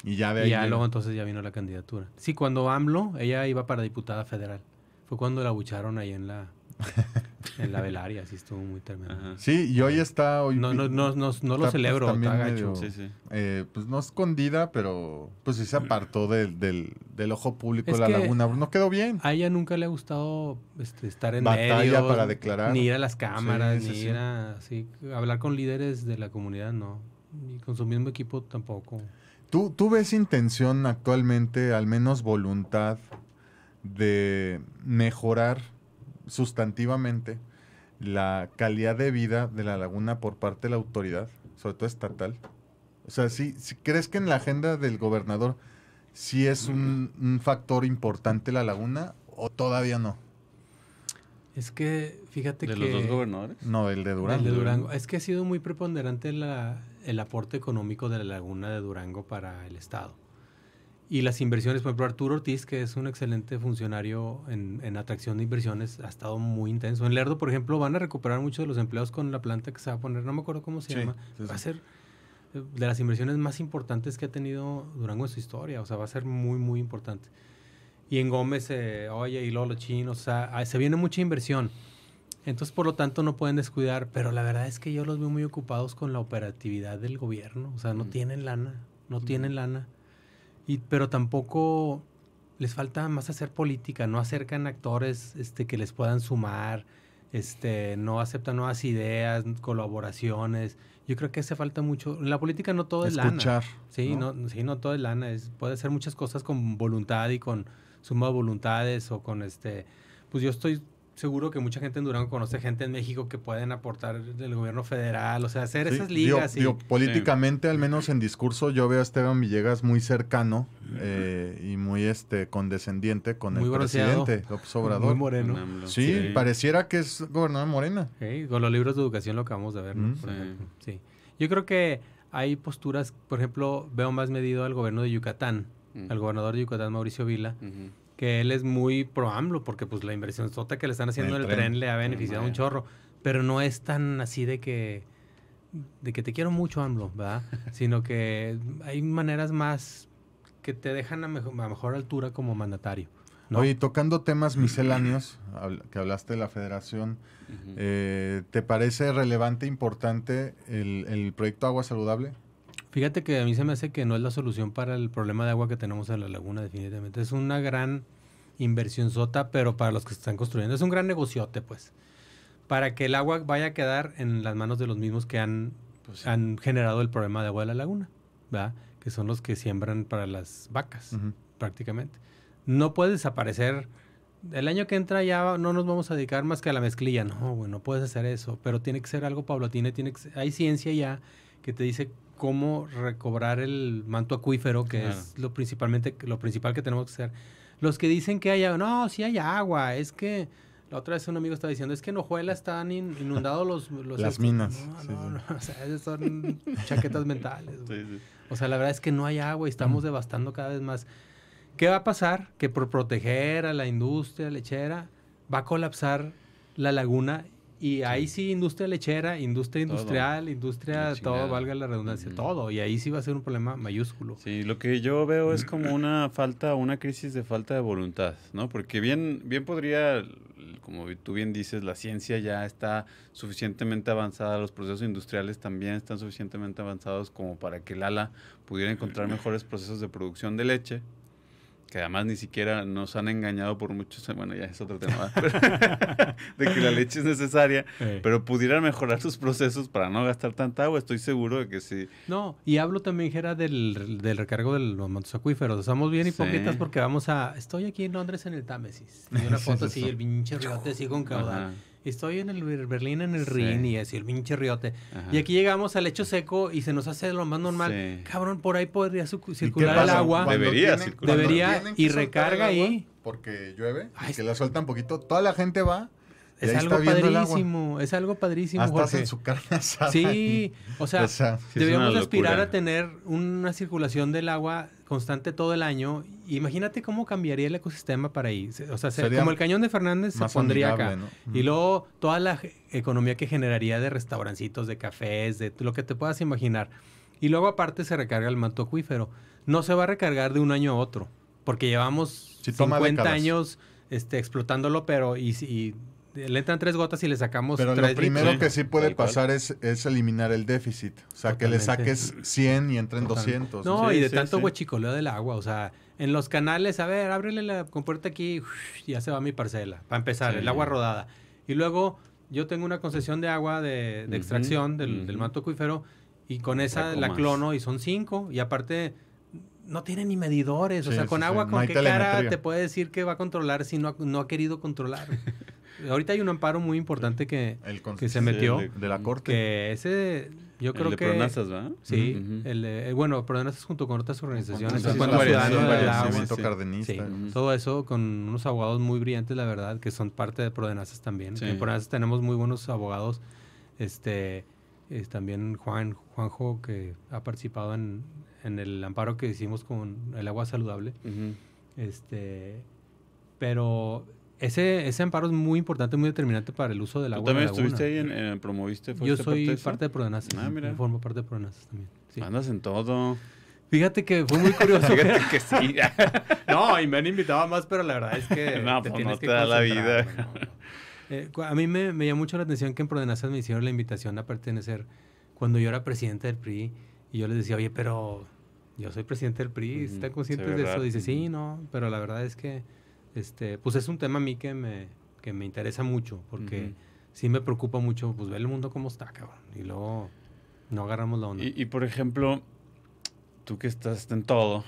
Y ya, y luego entonces ya vino la candidatura. Sí, cuando AMLO, ella iba para diputada federal. Fue cuando la bucharon ahí en la en la velaria, sí estuvo muy tremendo. Sí, y hoy está... no, no, no, no, lo pues, celebro, pues, pues no escondida, pero pues sí se apartó del, ojo público de la laguna. No quedó bien. A ella nunca le ha gustado este, estar en Batalla para declarar. Ni ir a las cámaras, ni ir a... hablar con líderes de la comunidad, no. Ni con su mismo equipo tampoco. ¿Tú, ¿Tú ves intención actualmente, al menos voluntad, de mejorar sustantivamente la calidad de vida de la laguna por parte de la autoridad, sobre todo estatal. O sea, si, crees que en la agenda del gobernador sí es un, factor importante la laguna o todavía no. Es que, fíjate que... ¿De los dos gobernadores? No, el de Durango. El de Durango. Es que ha sido muy preponderante el aporte económico de la laguna de Durango para el Estado. Y las inversiones, por ejemplo, Arturo Ortiz, que es un excelente funcionario en, atracción de inversiones, ha estado muy intenso. En Lerdo, por ejemplo, van a recuperar muchos de los empleos con la planta que se va a poner, no me acuerdo cómo se llama. Va a ser eh, de las inversiones más importantes que ha tenido Durango en su historia. O sea, va a ser muy, muy importante. Y en Gómez, eh, oye, y Lolo Chin, o sea, ah, se viene mucha inversión. Entonces, por lo tanto, no pueden descuidar. Pero la verdad es que yo los veo muy ocupados con la operatividad del gobierno. O sea, no mm. tienen lana, no mm. tienen lana pero tampoco les falta más hacer política, no acercan actores este, que les puedan sumar, este, no aceptan nuevas ideas, colaboraciones. Yo creo que hace falta mucho. En la política no todo es lana. Sí, ¿no? sí, no todo es lana. Es, puede hacer muchas cosas con voluntad y con suma de voluntades o con este. Pues yo estoy seguro que mucha gente en Durango conoce gente en México que pueden aportar del gobierno federal, o sea, hacer esas ligas. y... políticamente, al menos en discurso, yo veo a Esteban Villegas muy cercano eh, y muy este condescendiente con el presidente López Obrador. Muy moreno. Sí, pareciera que es gobernador morena. con los libros de educación lo acabamos de ver, Sí. Yo creo que hay posturas, por ejemplo, veo más medido al gobierno de Yucatán, mm. al gobernador de Yucatán, Mauricio Vila que él es muy pro AMLO, porque pues la inversión sota que le están haciendo en el tren. le ha beneficiado un chorro, pero no es tan así de que de que te quiero mucho AMLO, ¿verdad? sino que hay maneras más que te dejan a mejor, altura como mandatario. Oye, tocando temas misceláneos, que hablaste de la federación, eh, ¿te parece relevante, importante el proyecto Agua Saludable? Fíjate que a mí se me hace que no es la solución para el problema de agua que tenemos en la laguna, definitivamente. Es una gran inversión sota, pero para los que se están construyendo, es un gran negociote, pues. Para que el agua vaya a quedar en las manos de los mismos que han, pues han generado el problema de agua de la laguna, ¿verdad? Que son los que siembran para las vacas, prácticamente. No puede desaparecer. El año que entra ya no nos vamos a dedicar más que a la mezclilla. No, bueno, no puedes hacer eso, pero tiene que ser algo Pablo, Tiene que hay ciencia ya que te dice cómo recobrar el manto acuífero, que es lo, principalmente, lo principal que tenemos que hacer. Los que dicen que hay agua, no, sí hay agua, es que la otra vez un amigo estaba diciendo, es que en Ojuela están inundados los, Las este, minas. No, no, no, o sea, son chaquetas mentales. o sea, la verdad es que no hay agua y estamos devastando cada vez más. ¿Qué va a pasar? Que por proteger a la industria lechera va a colapsar la laguna y ahí sí, industria lechera, industria industrial, industria, todo, valga la redundancia, todo. Y ahí sí va a ser un problema mayúsculo. Sí, lo que yo veo es como una falta, una crisis de falta de voluntad, ¿no? Porque bien, bien podría, como tú bien dices, la ciencia ya está suficientemente avanzada, los procesos industriales también están suficientemente avanzados como para que Lala pudiera encontrar mejores procesos de producción de leche, que además ni siquiera nos han engañado por muchos, bueno, ya es otro tema, de que la leche es necesaria, eh. pero pudieran mejorar sus procesos para no gastar tanta agua, estoy seguro de que sí. No, y hablo también, Jera, del, del recargo de los mantos acuíferos, estamos bien y poquitas porque vamos a, estoy aquí en Londres en el Támesis, y una foto así, el pinche ribote así con caudal estoy en el Berlín, en el Río Rin y así el pinche riote. Y aquí llegamos al lecho seco y se nos hace lo más normal. Cabrón, por ahí podría circular el agua. Debería circular. Debería y recarga ahí. Porque llueve, que la suelta un poquito. Toda la gente va es algo, padrísimo, es algo padrísimo, Hasta Sí, o sea, debíamos aspirar a tener una circulación del agua constante todo el año imagínate cómo cambiaría el ecosistema para ahí. O sea, como el cañón de Fernández se pondría acá. Y luego toda la economía que generaría de restaurancitos, de cafés, de lo que te puedas imaginar. Y luego aparte se recarga el manto acuífero. No se va a recargar de un año a otro, porque llevamos 50 años este, explotándolo, pero y, le entran tres gotas y le sacamos Pero lo primero que sí puede pasar es, es, eliminar el déficit. O sea, que le saques 100 y entren 200. No, y de tanto huechicoleo del agua. O sea, en los canales, a ver, ábrele la compuerta aquí y ya se va mi parcela. Para empezar, el agua rodada. Y luego yo tengo una concesión de agua de, extracción del, mato manto acuífero y con esa la clono y son cinco. Y aparte no tiene ni medidores. o sea, con agua, ¿con qué cara te puede decir que va a controlar si no, no ha querido controlar? ahorita hay un amparo muy importante que, que se metió. de, la corte. Que ese, yo creo que. ¿verdad? Sí. el, eh, bueno, Prodenazas junto con otras organizaciones. Sí, Cardenista. Todo eso con unos abogados muy brillantes, la verdad, que son parte de Prodenazas también. En Prodenazas tenemos muy buenos abogados. Este. Eh, también Juan, Juanjo, que ha participado en, el amparo que hicimos con el agua saludable. Este, pero ese, ese amparo es muy importante, muy determinante para el uso del agua. ¿Tú también estuviste ahí en, en promoviste? Yo soy parte de, Prodenazas. Ah, mira. Formo parte de Prodenas también. Andas en todo. Fíjate que fue muy curioso. Fíjate que sí. no, y me han invitado más, pero la verdad es que no, te pues, tienes que da la vida. Eh, a mí me, me llamó mucho la atención que en Prodenazas me hicieron la invitación a pertenecer cuando yo era presidente del PRI y yo les decía, oye, pero yo soy presidente del PRI, ¿están conscientes de eso? Dice, sí, no, pero la verdad es que este, pues es un tema a mí que me, me interesa mucho, porque sí me preocupa mucho, pues ver el mundo como está, cabrón. Y luego no agarramos la onda. Y, por ejemplo, tú que estás en todo,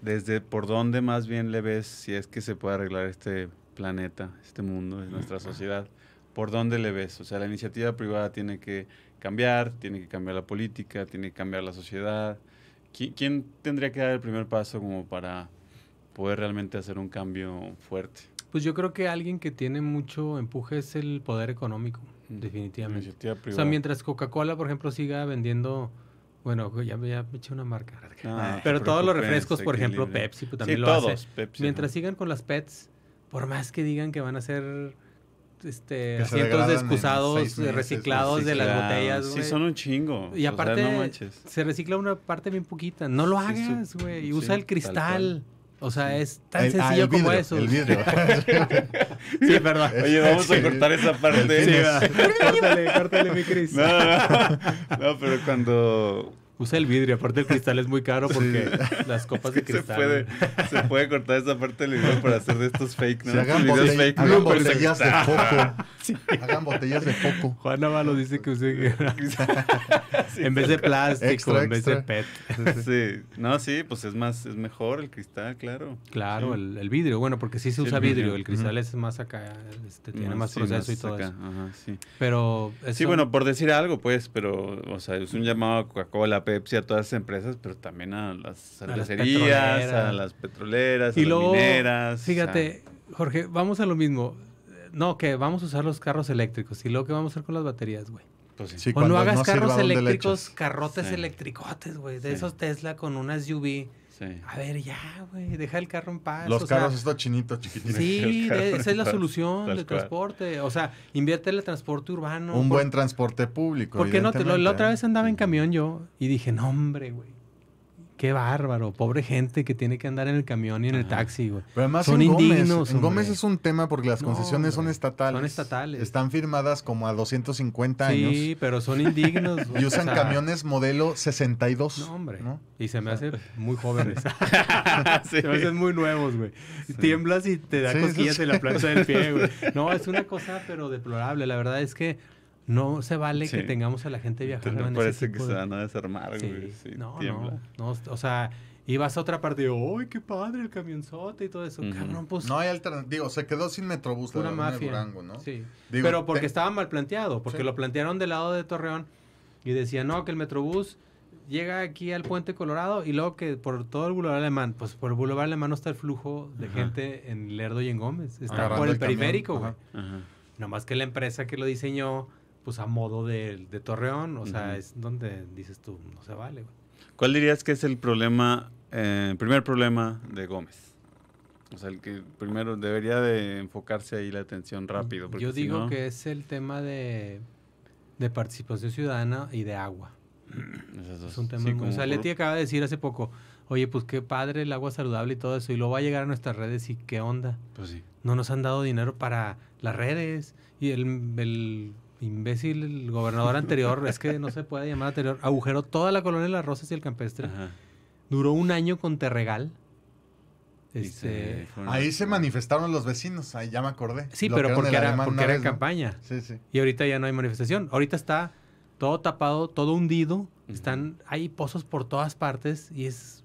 desde por dónde más bien le ves si es que se puede arreglar este planeta, este mundo, nuestra sociedad. ¿Por dónde le ves? O sea, la iniciativa privada tiene que cambiar, tiene que cambiar la política, tiene que cambiar la sociedad. ¿Quién, tendría que dar el primer paso como para poder realmente hacer un cambio fuerte. Pues yo creo que alguien que tiene mucho empuje es el poder económico, definitivamente. O sea, mientras Coca-Cola, por ejemplo, siga vendiendo bueno, ya, ya me eché una marca. Ah, pero todos los refrescos, por ejemplo, Pepsi, pues, también lo todos, hace. Mientras sigan con las PETs, por más que digan que van a ser este, de excusados, reciclados de las botellas, Sí, son un chingo. Y aparte, se recicla una parte bien poquita. No lo hagas, güey. usa el cristal. O sea, es tan sencillo como eso. sí, perdón. Oye, vamos a cortar esa parte. córtale, mi Cris. no, pero cuando Usa el vidrio, aparte el cristal es muy caro porque las copas de cristal. Se puede, cortar esa parte del video para hacer de estos fake, ¿no? hagan, botellas de foco. Hagan botellas de foco. Juan Malo dice que use. en vez de plástico, en vez de PET. No, sí, pues es más, es mejor el cristal, claro. Claro, el, vidrio. Bueno, porque sí se usa vidrio. El cristal es más acá, este, tiene más, proceso y todo eso. sí. Pero. Sí, bueno, por decir algo, pues, pero, o sea, es un llamado a Coca-Cola Pepsi, a todas las empresas, pero también a las cervecerías, a, las petroleras, y a las mineras. Fíjate, Jorge, vamos a lo mismo. No, que vamos a usar los carros eléctricos y luego que vamos a hacer con las baterías, güey. Pues sí. o no hagas carros eléctricos, carrotes eléctricotes, güey. De esos Tesla con unas UV... A ver, ya, güey, deja el carro en paz. Los carros están chinitos, chiquititos. Sí, esa es la solución del transporte. O sea, invierte en el transporte urbano. Un buen transporte público. Porque no, la otra vez andaba en camión yo y dije, no, hombre, güey. Qué bárbaro, pobre gente que tiene que andar en el camión y en el taxi, güey. Pero además son indignos. Gómez, es un tema porque las concesiones son estatales. Son estatales. Están firmadas como a 250 años. Sí, pero son indignos. Y usan camiones modelo 62. No, hombre. Y se me hacen muy jóvenes. Se me hacen muy nuevos, güey. Tiemblas y te da cosquillas en la planta del pie, güey. No, es una cosa pero deplorable. La verdad es que no se vale que tengamos a la gente viajando. en ese que se van a desarmar, güey. no, no, no, O sea, ibas a otra parte y, qué padre el camionzote y todo eso! Pues no hay alternativa. Digo, se quedó sin Metrobús la mafia. Durango, ¿no? Pero porque estaba mal planteado, porque lo plantearon del lado de Torreón y decían, no, que el Metrobús llega aquí al Puente Colorado y luego que por todo el Boulevard Alemán, pues por el Boulevard Alemán no está el flujo de gente en Lerdo y en Gómez, está por el, perimérico, güey. Nomás que la empresa que lo diseñó pues a modo de, Torreón, o sea, es donde dices tú, no se vale. ¿Cuál dirías que es el problema, el eh, primer problema de Gómez? O sea, el que primero debería de enfocarse ahí la atención mm, rápido. Yo digo que es el tema de, participación ciudadana y de agua. Es un tema muy muy... O sea, Leti acaba de decir hace poco, oye, pues qué padre el agua saludable y todo eso, y lo va a llegar a nuestras redes y qué onda. Pues sí. No nos han dado dinero para las redes y el imbécil el gobernador anterior, es que no se puede llamar anterior, agujeró toda la colonia de las Rosas y el Campestre. Duró un año con Terregal. Este, ahí se manifestaron los vecinos, ahí ya me acordé. Sí, pero porque era, porque campaña. Sí, sí. Y ahorita ya no hay manifestación. Ahorita está todo tapado, todo hundido. Están, hay pozos por todas partes y es,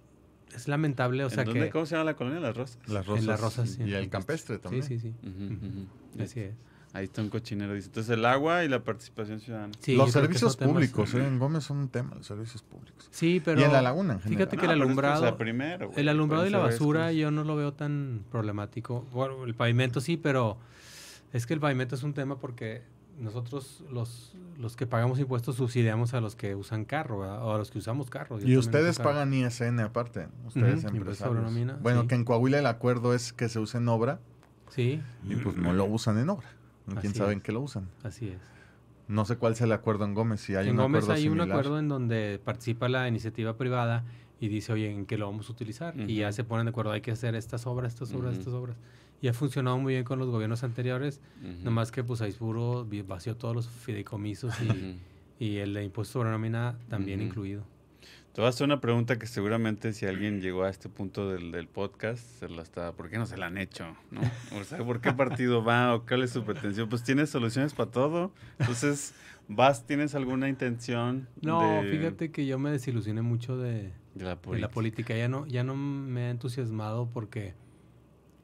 es lamentable. O sea ¿Cómo se llama la colonia? Las Rosas. Las Rosas. y, el Campestre también. Sí, sí, sí. Así es. Ahí está un cochinero. Dice. Entonces el agua y la participación ciudadana. los servicios públicos, ¿eh? en Gómez son un tema, los servicios públicos. Sí, pero... Y en la laguna Fíjate que ah, el alumbrado... primero, el alumbrado y la basura yo no lo veo tan problemático. Bueno, el pavimento sí, pero es que el pavimento es un tema porque nosotros los, los que pagamos impuestos subsidiamos a los que usan carro o a los que usamos carro. Y ustedes pagan ISN aparte, ustedes bueno, que en Coahuila el acuerdo es que se use en obra. Sí. Y pues no lo usan en obra. ¿Quién sabe en qué lo usan? Así es. No sé cuál sea el acuerdo en Gómez. Si hay en un Gómez hay un acuerdo en donde participa la iniciativa privada y dice, oye, ¿en qué lo vamos a utilizar? Y ya se ponen de acuerdo, hay que hacer estas obras, estas obras, estas obras. Y ha funcionado muy bien con los gobiernos anteriores, nomás que pues Aisburo vació todos los fideicomisos y, el impuesto sobre nómina también incluido. Te vas a hacer una pregunta que seguramente si alguien llegó a este punto del, del podcast, se lo está, ¿por qué no se la han hecho? ¿por qué partido va o cuál es su pretensión? Pues tienes soluciones para todo. Entonces, ¿vas, tienes alguna intención? No, fíjate que yo me desilusioné mucho de, la política. Ya no, ya no me ha entusiasmado porque...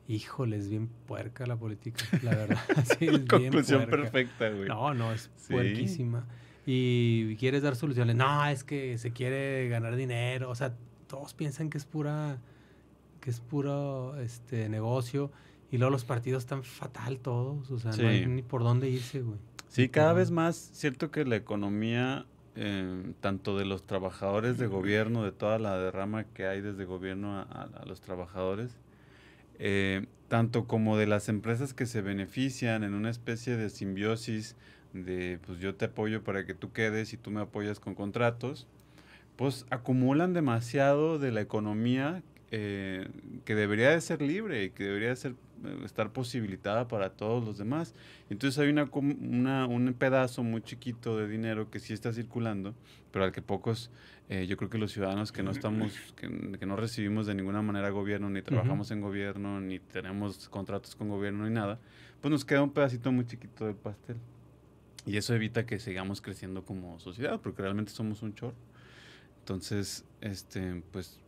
Híjole, es bien puerca la política, la verdad. Sí, es Conclusión perfecta, güey. No, no, es puerquísima y quieres dar soluciones. No, es que se quiere ganar dinero. O sea, todos piensan que es pura, que es puro este negocio. Y luego los partidos están fatal todos. O sea, no hay ni por dónde irse, güey. Sí, cada vez más, cierto que la economía, eh, tanto de los trabajadores de gobierno, de toda la derrama que hay desde gobierno a, los trabajadores, eh, tanto como de las empresas que se benefician en una especie de simbiosis de pues yo te apoyo para que tú quedes y tú me apoyas con contratos, pues acumulan demasiado de la economía eh, que debería de ser libre y que debería de ser, eh, estar posibilitada para todos los demás. Entonces hay una, un pedazo muy chiquito de dinero que sí está circulando, pero al que pocos, eh, yo creo que los ciudadanos que no estamos, que, no recibimos de ninguna manera gobierno, ni trabajamos en gobierno, ni tenemos contratos con gobierno, ni nada, pues nos queda un pedacito muy chiquito del pastel. Y eso evita que sigamos creciendo como sociedad, porque realmente somos un chorro. Entonces, este, pues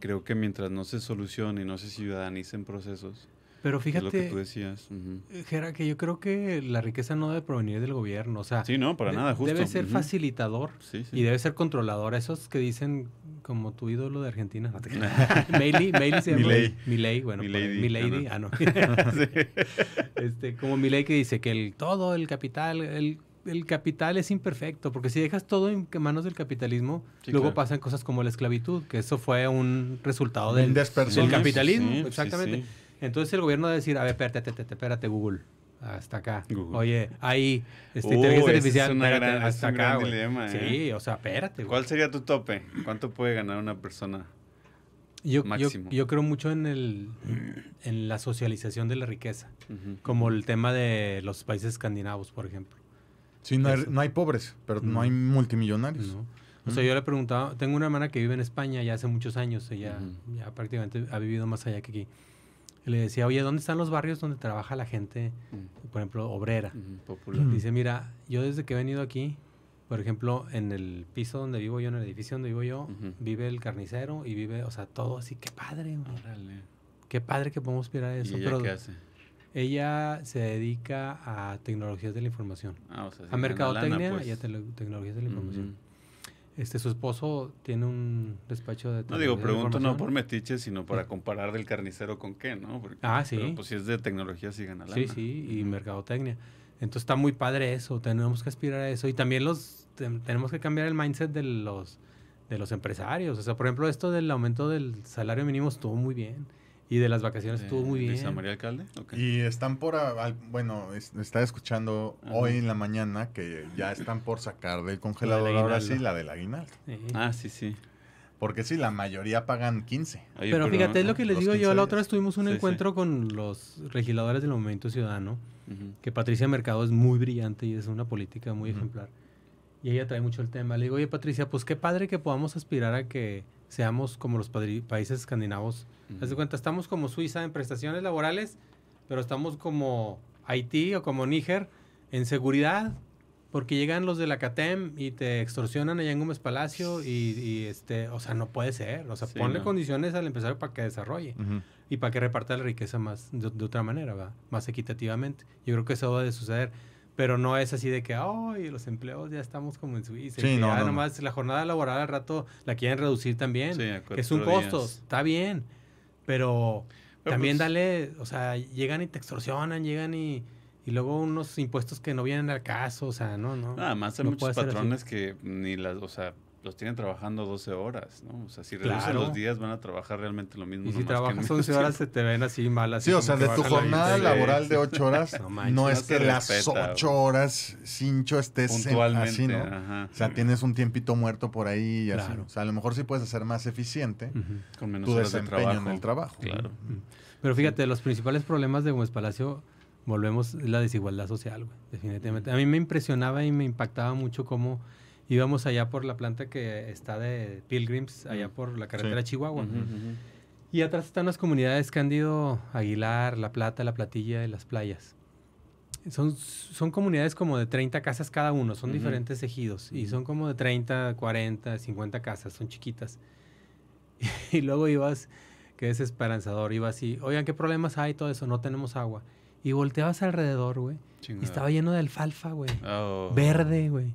creo que mientras no se solucione y no se ciudadanicen procesos, pero fíjate, que eh, que yo creo que la riqueza no debe provenir del gobierno. O sea, sí, no, para nada, justo. Debe ser facilitador y debe ser controlador. Esos que dicen como tu ídolo de Argentina. Meili, Meili se llama Miley, bueno, Milady, ah no. este, como Milei que dice que el todo, el capital, el el capital es imperfecto, porque si dejas todo en manos del capitalismo, luego pasan cosas como la esclavitud, que eso fue un resultado del, del capitalismo. exactamente. Entonces el gobierno va a decir, a ver, espérate, espérate, Google. Hasta acá. Oye, ahí, este, uh, inteligencia artificial, es hasta acá. ¿eh? Sí, o sea, espérate. ¿Cuál sería tu tope? ¿Cuánto puede ganar una persona? Yo, yo, creo mucho en, el, en la socialización de la riqueza, como el tema de los países escandinavos, por ejemplo. Sí, no hay, pobres, pero no, hay multimillonarios. O sea, yo le preguntaba, tengo una hermana que vive en España ya hace muchos años, ella ya prácticamente ha vivido más allá que aquí le decía, oye, ¿dónde están los barrios donde trabaja la gente, mm. por ejemplo, obrera? Mm, popular. Dice, mira, yo desde que he venido aquí, por ejemplo, en el piso donde vivo yo, en el edificio donde vivo yo, vive el carnicero y vive, o sea, todo así, qué padre, Órale. Qué padre que podemos mirar eso. ¿Y ella qué hace? Ella se dedica a tecnologías de la información. Ah, a mercadotecnia lana, pues. y a tecnologías de la información. Este, su esposo tiene un despacho de... No digo, pregunto no por metiche, sino para eh. comparar del carnicero con qué, ¿no? Porque, ah, sí. pues si es de tecnología, sí gana Sí, sí, y mercadotecnia. Entonces está muy padre eso, tenemos que aspirar a eso. Y también los tenemos que cambiar el mindset de los, de los empresarios. O sea, por ejemplo, esto del aumento del salario mínimo estuvo muy bien. Y de las vacaciones estuvo eh, muy bien. María Alcalde? Y están por, bueno, está escuchando hoy en la mañana que ya están por sacar del congelador de ahora sí la del aguinaldo. Ah, sí, sí. Porque sí, la mayoría pagan 15. pero, fíjate, es lo que les digo yo. La otra vez tuvimos un encuentro con los legisladores del Movimiento Ciudadano, que Patricia Mercado es muy brillante y es una política muy ejemplar. Y ella trae mucho el tema. Le digo, oye, Patricia, pues qué padre que podamos aspirar a que seamos como los países escandinavos. de cuenta, estamos como Suiza en prestaciones laborales, pero estamos como Haití o como Níger en seguridad, porque llegan los de la CATEM y te extorsionan allá en Gómez Palacio y, este, o sea, no puede ser. O sea, ponle condiciones al empresario para que desarrolle y para que reparta la riqueza más de, otra manera, más equitativamente. Yo creo que eso va a suceder pero no es así de que, ay, los empleos ya estamos como en Suiza. Sí, no, nomás la jornada laboral al rato la quieren reducir también, sí, que es un costo, está bien, pero, también pues dale, o sea, llegan y te extorsionan, llegan y, y luego unos impuestos que no vienen al caso, o sea, no, no. Nada más hay muchos patrones que ni las, o sea, los tienen trabajando 12 horas, ¿no? O sea, si reducen los días, van a trabajar realmente lo mismo. Y si trabajas 11 horas, se te ven así malas. Sí, o sea, de tu jornada laboral de 8 horas, no, es que las 8 horas, cincho, estés puntualmente, así, ¿no? O sea, tienes un tiempito muerto por ahí y así. O sea, a lo mejor sí puedes hacer más eficiente Con menos tu desempeño en el trabajo. Claro. Pero fíjate, los principales problemas de Gómez Palacio, volvemos, la desigualdad social, güey, definitivamente. A mí me impresionaba y me impactaba mucho cómo íbamos allá por la planta que está de Pilgrims, allá mm. por la carretera Chihuahua. Y atrás están las comunidades Cándido, Aguilar, La Plata, La Platilla y Las Playas. Son, son comunidades como de 30 casas cada uno, son diferentes ejidos y son como de 30, 40, 50 casas, son chiquitas. Y, luego ibas, que es esperanzador, ibas y, oigan, ¿qué problemas hay? Todo eso, no tenemos agua. Y volteabas alrededor, güey. Y estaba lleno de alfalfa, güey. Oh. Verde, güey.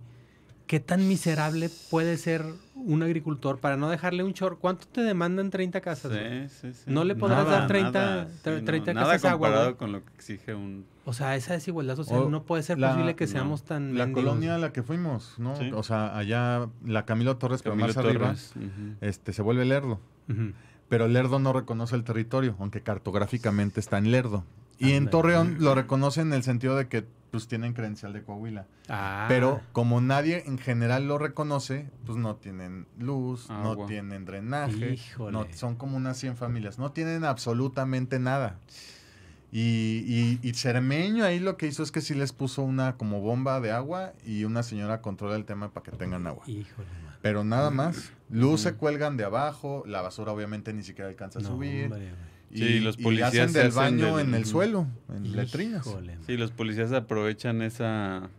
¿qué tan miserable puede ser un agricultor para no dejarle un chorro? ¿Cuánto te demandan 30 casas? No le podrás dar 30, nada, nada con lo que exige O sea, esa desigualdad social no puede ser posible que seamos tan... La colonia a la que fuimos, ¿no? O sea, allá la Camilo Torres, Camilo pero más arriba, este, se vuelve lerdo. Pero Lerdo no reconoce el territorio, aunque cartográficamente está en Lerdo. Y en Torreón lo reconocen en el sentido de que pues tienen credencial de Coahuila. Ah. Pero como nadie en general lo reconoce, pues no tienen luz, ah, no tienen drenaje, son como unas 100 familias, no tienen absolutamente nada. Y, y, Cermeño ahí lo que hizo es que sí les puso una como bomba de agua y una señora controla el tema para que tengan agua. Pero nada más, luz se cuelgan de abajo, la basura obviamente ni siquiera alcanza a subir. Y, los policías hacen del baño en el suelo, en letrinas. Sí, los policías aprovechan esa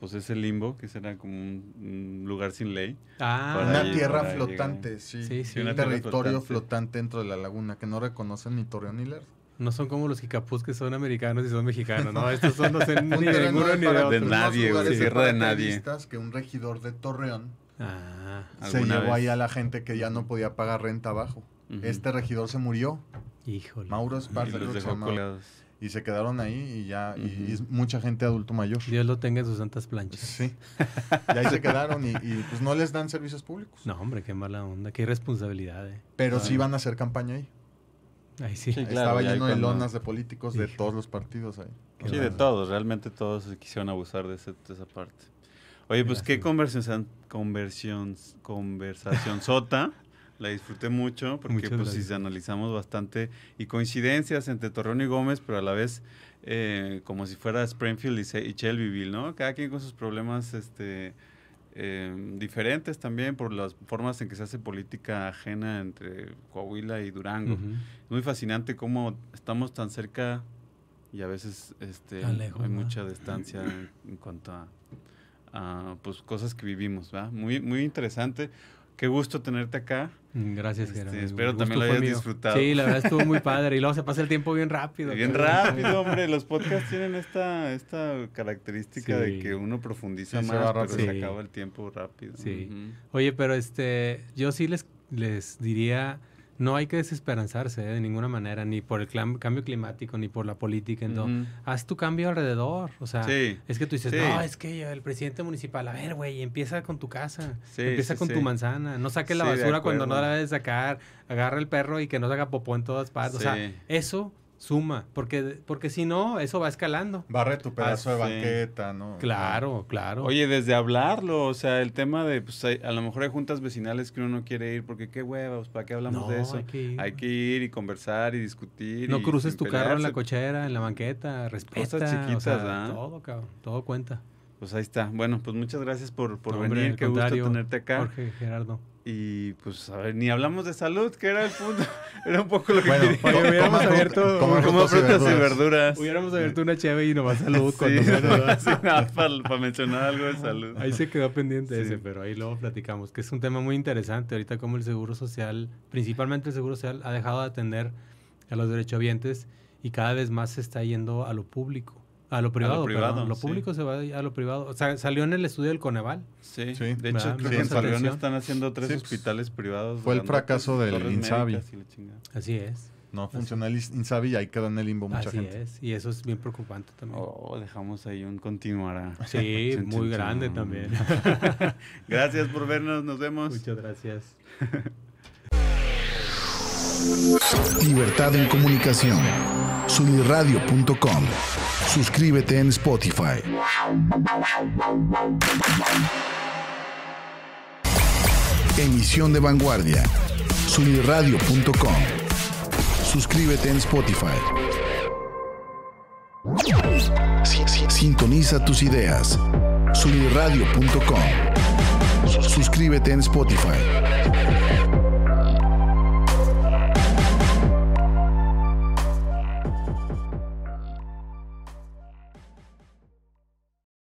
pues ese limbo, que será como un, lugar sin ley. Ah, una tierra flotante, sí. Un territorio flotante. dentro de la laguna que no reconocen ni Torreón ni Lerdo. No son como los hicapús que son americanos y son mexicanos, ¿no? Estos son no ni de ninguno de, de nadie, Tierra de nadie. Que un regidor de Torreón ah. se llevó ahí a la gente que ya no podía pagar renta abajo. Este regidor se murió. Híjole. Mauro Esparza. Y, los y se quedaron ahí y ya, y, es mucha gente adulto mayor. Dios lo tenga en sus santas planchas. Sí. Y ahí se quedaron y, pues no les dan servicios públicos. No, hombre, qué mala onda, qué irresponsabilidad. Eh. Pero ah. sí van a hacer campaña ahí. Ahí sí. Estaba lleno de lonas de políticos de todos los partidos ahí. sí, de todos, realmente todos quisieron abusar de, esa parte. Oye, pues qué conversación... conversión, conversación sota. La disfruté mucho porque pues si analizamos bastante y coincidencias entre Torreón y Gómez, pero a la vez eh, como si fuera Springfield y, y, Shelbyville, ¿no? Cada quien con sus problemas este, em, diferentes también por las formas en que se hace política ajena entre Coahuila y Durango. muy fascinante cómo estamos tan cerca y a veces este, hay mucha distancia en, cuanto a, pues, cosas que vivimos, va Muy, muy interesante. Qué gusto tenerte acá. Gracias, este, Gerardo. espero también lo hayas disfrutado. Sí, la verdad estuvo muy padre. Y luego se pasa el tiempo bien rápido. Bien rápido, hombre. Los podcasts tienen esta, esta característica de que uno profundiza más, pero se acaba el tiempo rápido. Sí. Oye, pero este, yo sí les, les diría no hay que desesperanzarse ¿eh? de ninguna manera, ni por el cambio climático, ni por la política. Entonces, haz tu cambio alrededor. O sea, es que tú dices, no, es que el presidente municipal, a ver, güey, empieza con tu casa, empieza con tu manzana, no saques la basura cuando no la debes sacar, agarra el perro y que no se haga popó en todas partes. O sea, eso suma, porque, porque si no, eso va escalando. Barre tu pedazo de banqueta, ¿no? Claro, claro. Oye, desde hablarlo, o sea, el tema de, pues a lo mejor hay juntas vecinales que uno no quiere ir, porque qué huevos, ¿para qué hablamos de eso? Hay que, ir. hay que ir y conversar y discutir. No cruces tu carro en la cochera, en la banqueta, respeta. chiquitas, ¿ah? Todo, cabrón, todo cuenta. Pues ahí está. Bueno, pues muchas gracias por, por venir. Qué gusto tenerte acá. Jorge, Gerardo. Y pues, a ver, ni hablamos de salud, que era el punto. Era un poco lo que bueno, quería. hubiéramos abierto cómo frutas, y verduras. Hubiéramos abierto una cheve y nomás salud. sí, nada, para, mencionar algo de salud. Ahí se quedó pendiente ese, pero ahí luego platicamos, que es un tema muy interesante. Ahorita como el Seguro Social, principalmente el Seguro Social, ha dejado de atender a los derechohabientes y cada vez más se está yendo a lo público. A lo privado, lo, público se va a lo privado. O sea, salió en el estudio del Coneval. Sí, de hecho, creo que en Salón están haciendo tres pues, hospitales privados. Fue el fracaso del Insabi. Así es. No funciona el Insabi y ahí queda en el limbo mucha gente. Así es, y eso es bien preocupante también. Oh, dejamos ahí un continuará. Sí, muy grande también. gracias por vernos, nos vemos. Muchas gracias. Libertad en comunicación, Sunirradio.com Suscríbete en Spotify. Emisión de vanguardia. Sunirradio.com. Suscríbete en Spotify. Sintoniza tus ideas. Sunirradio.com. Suscríbete en Spotify.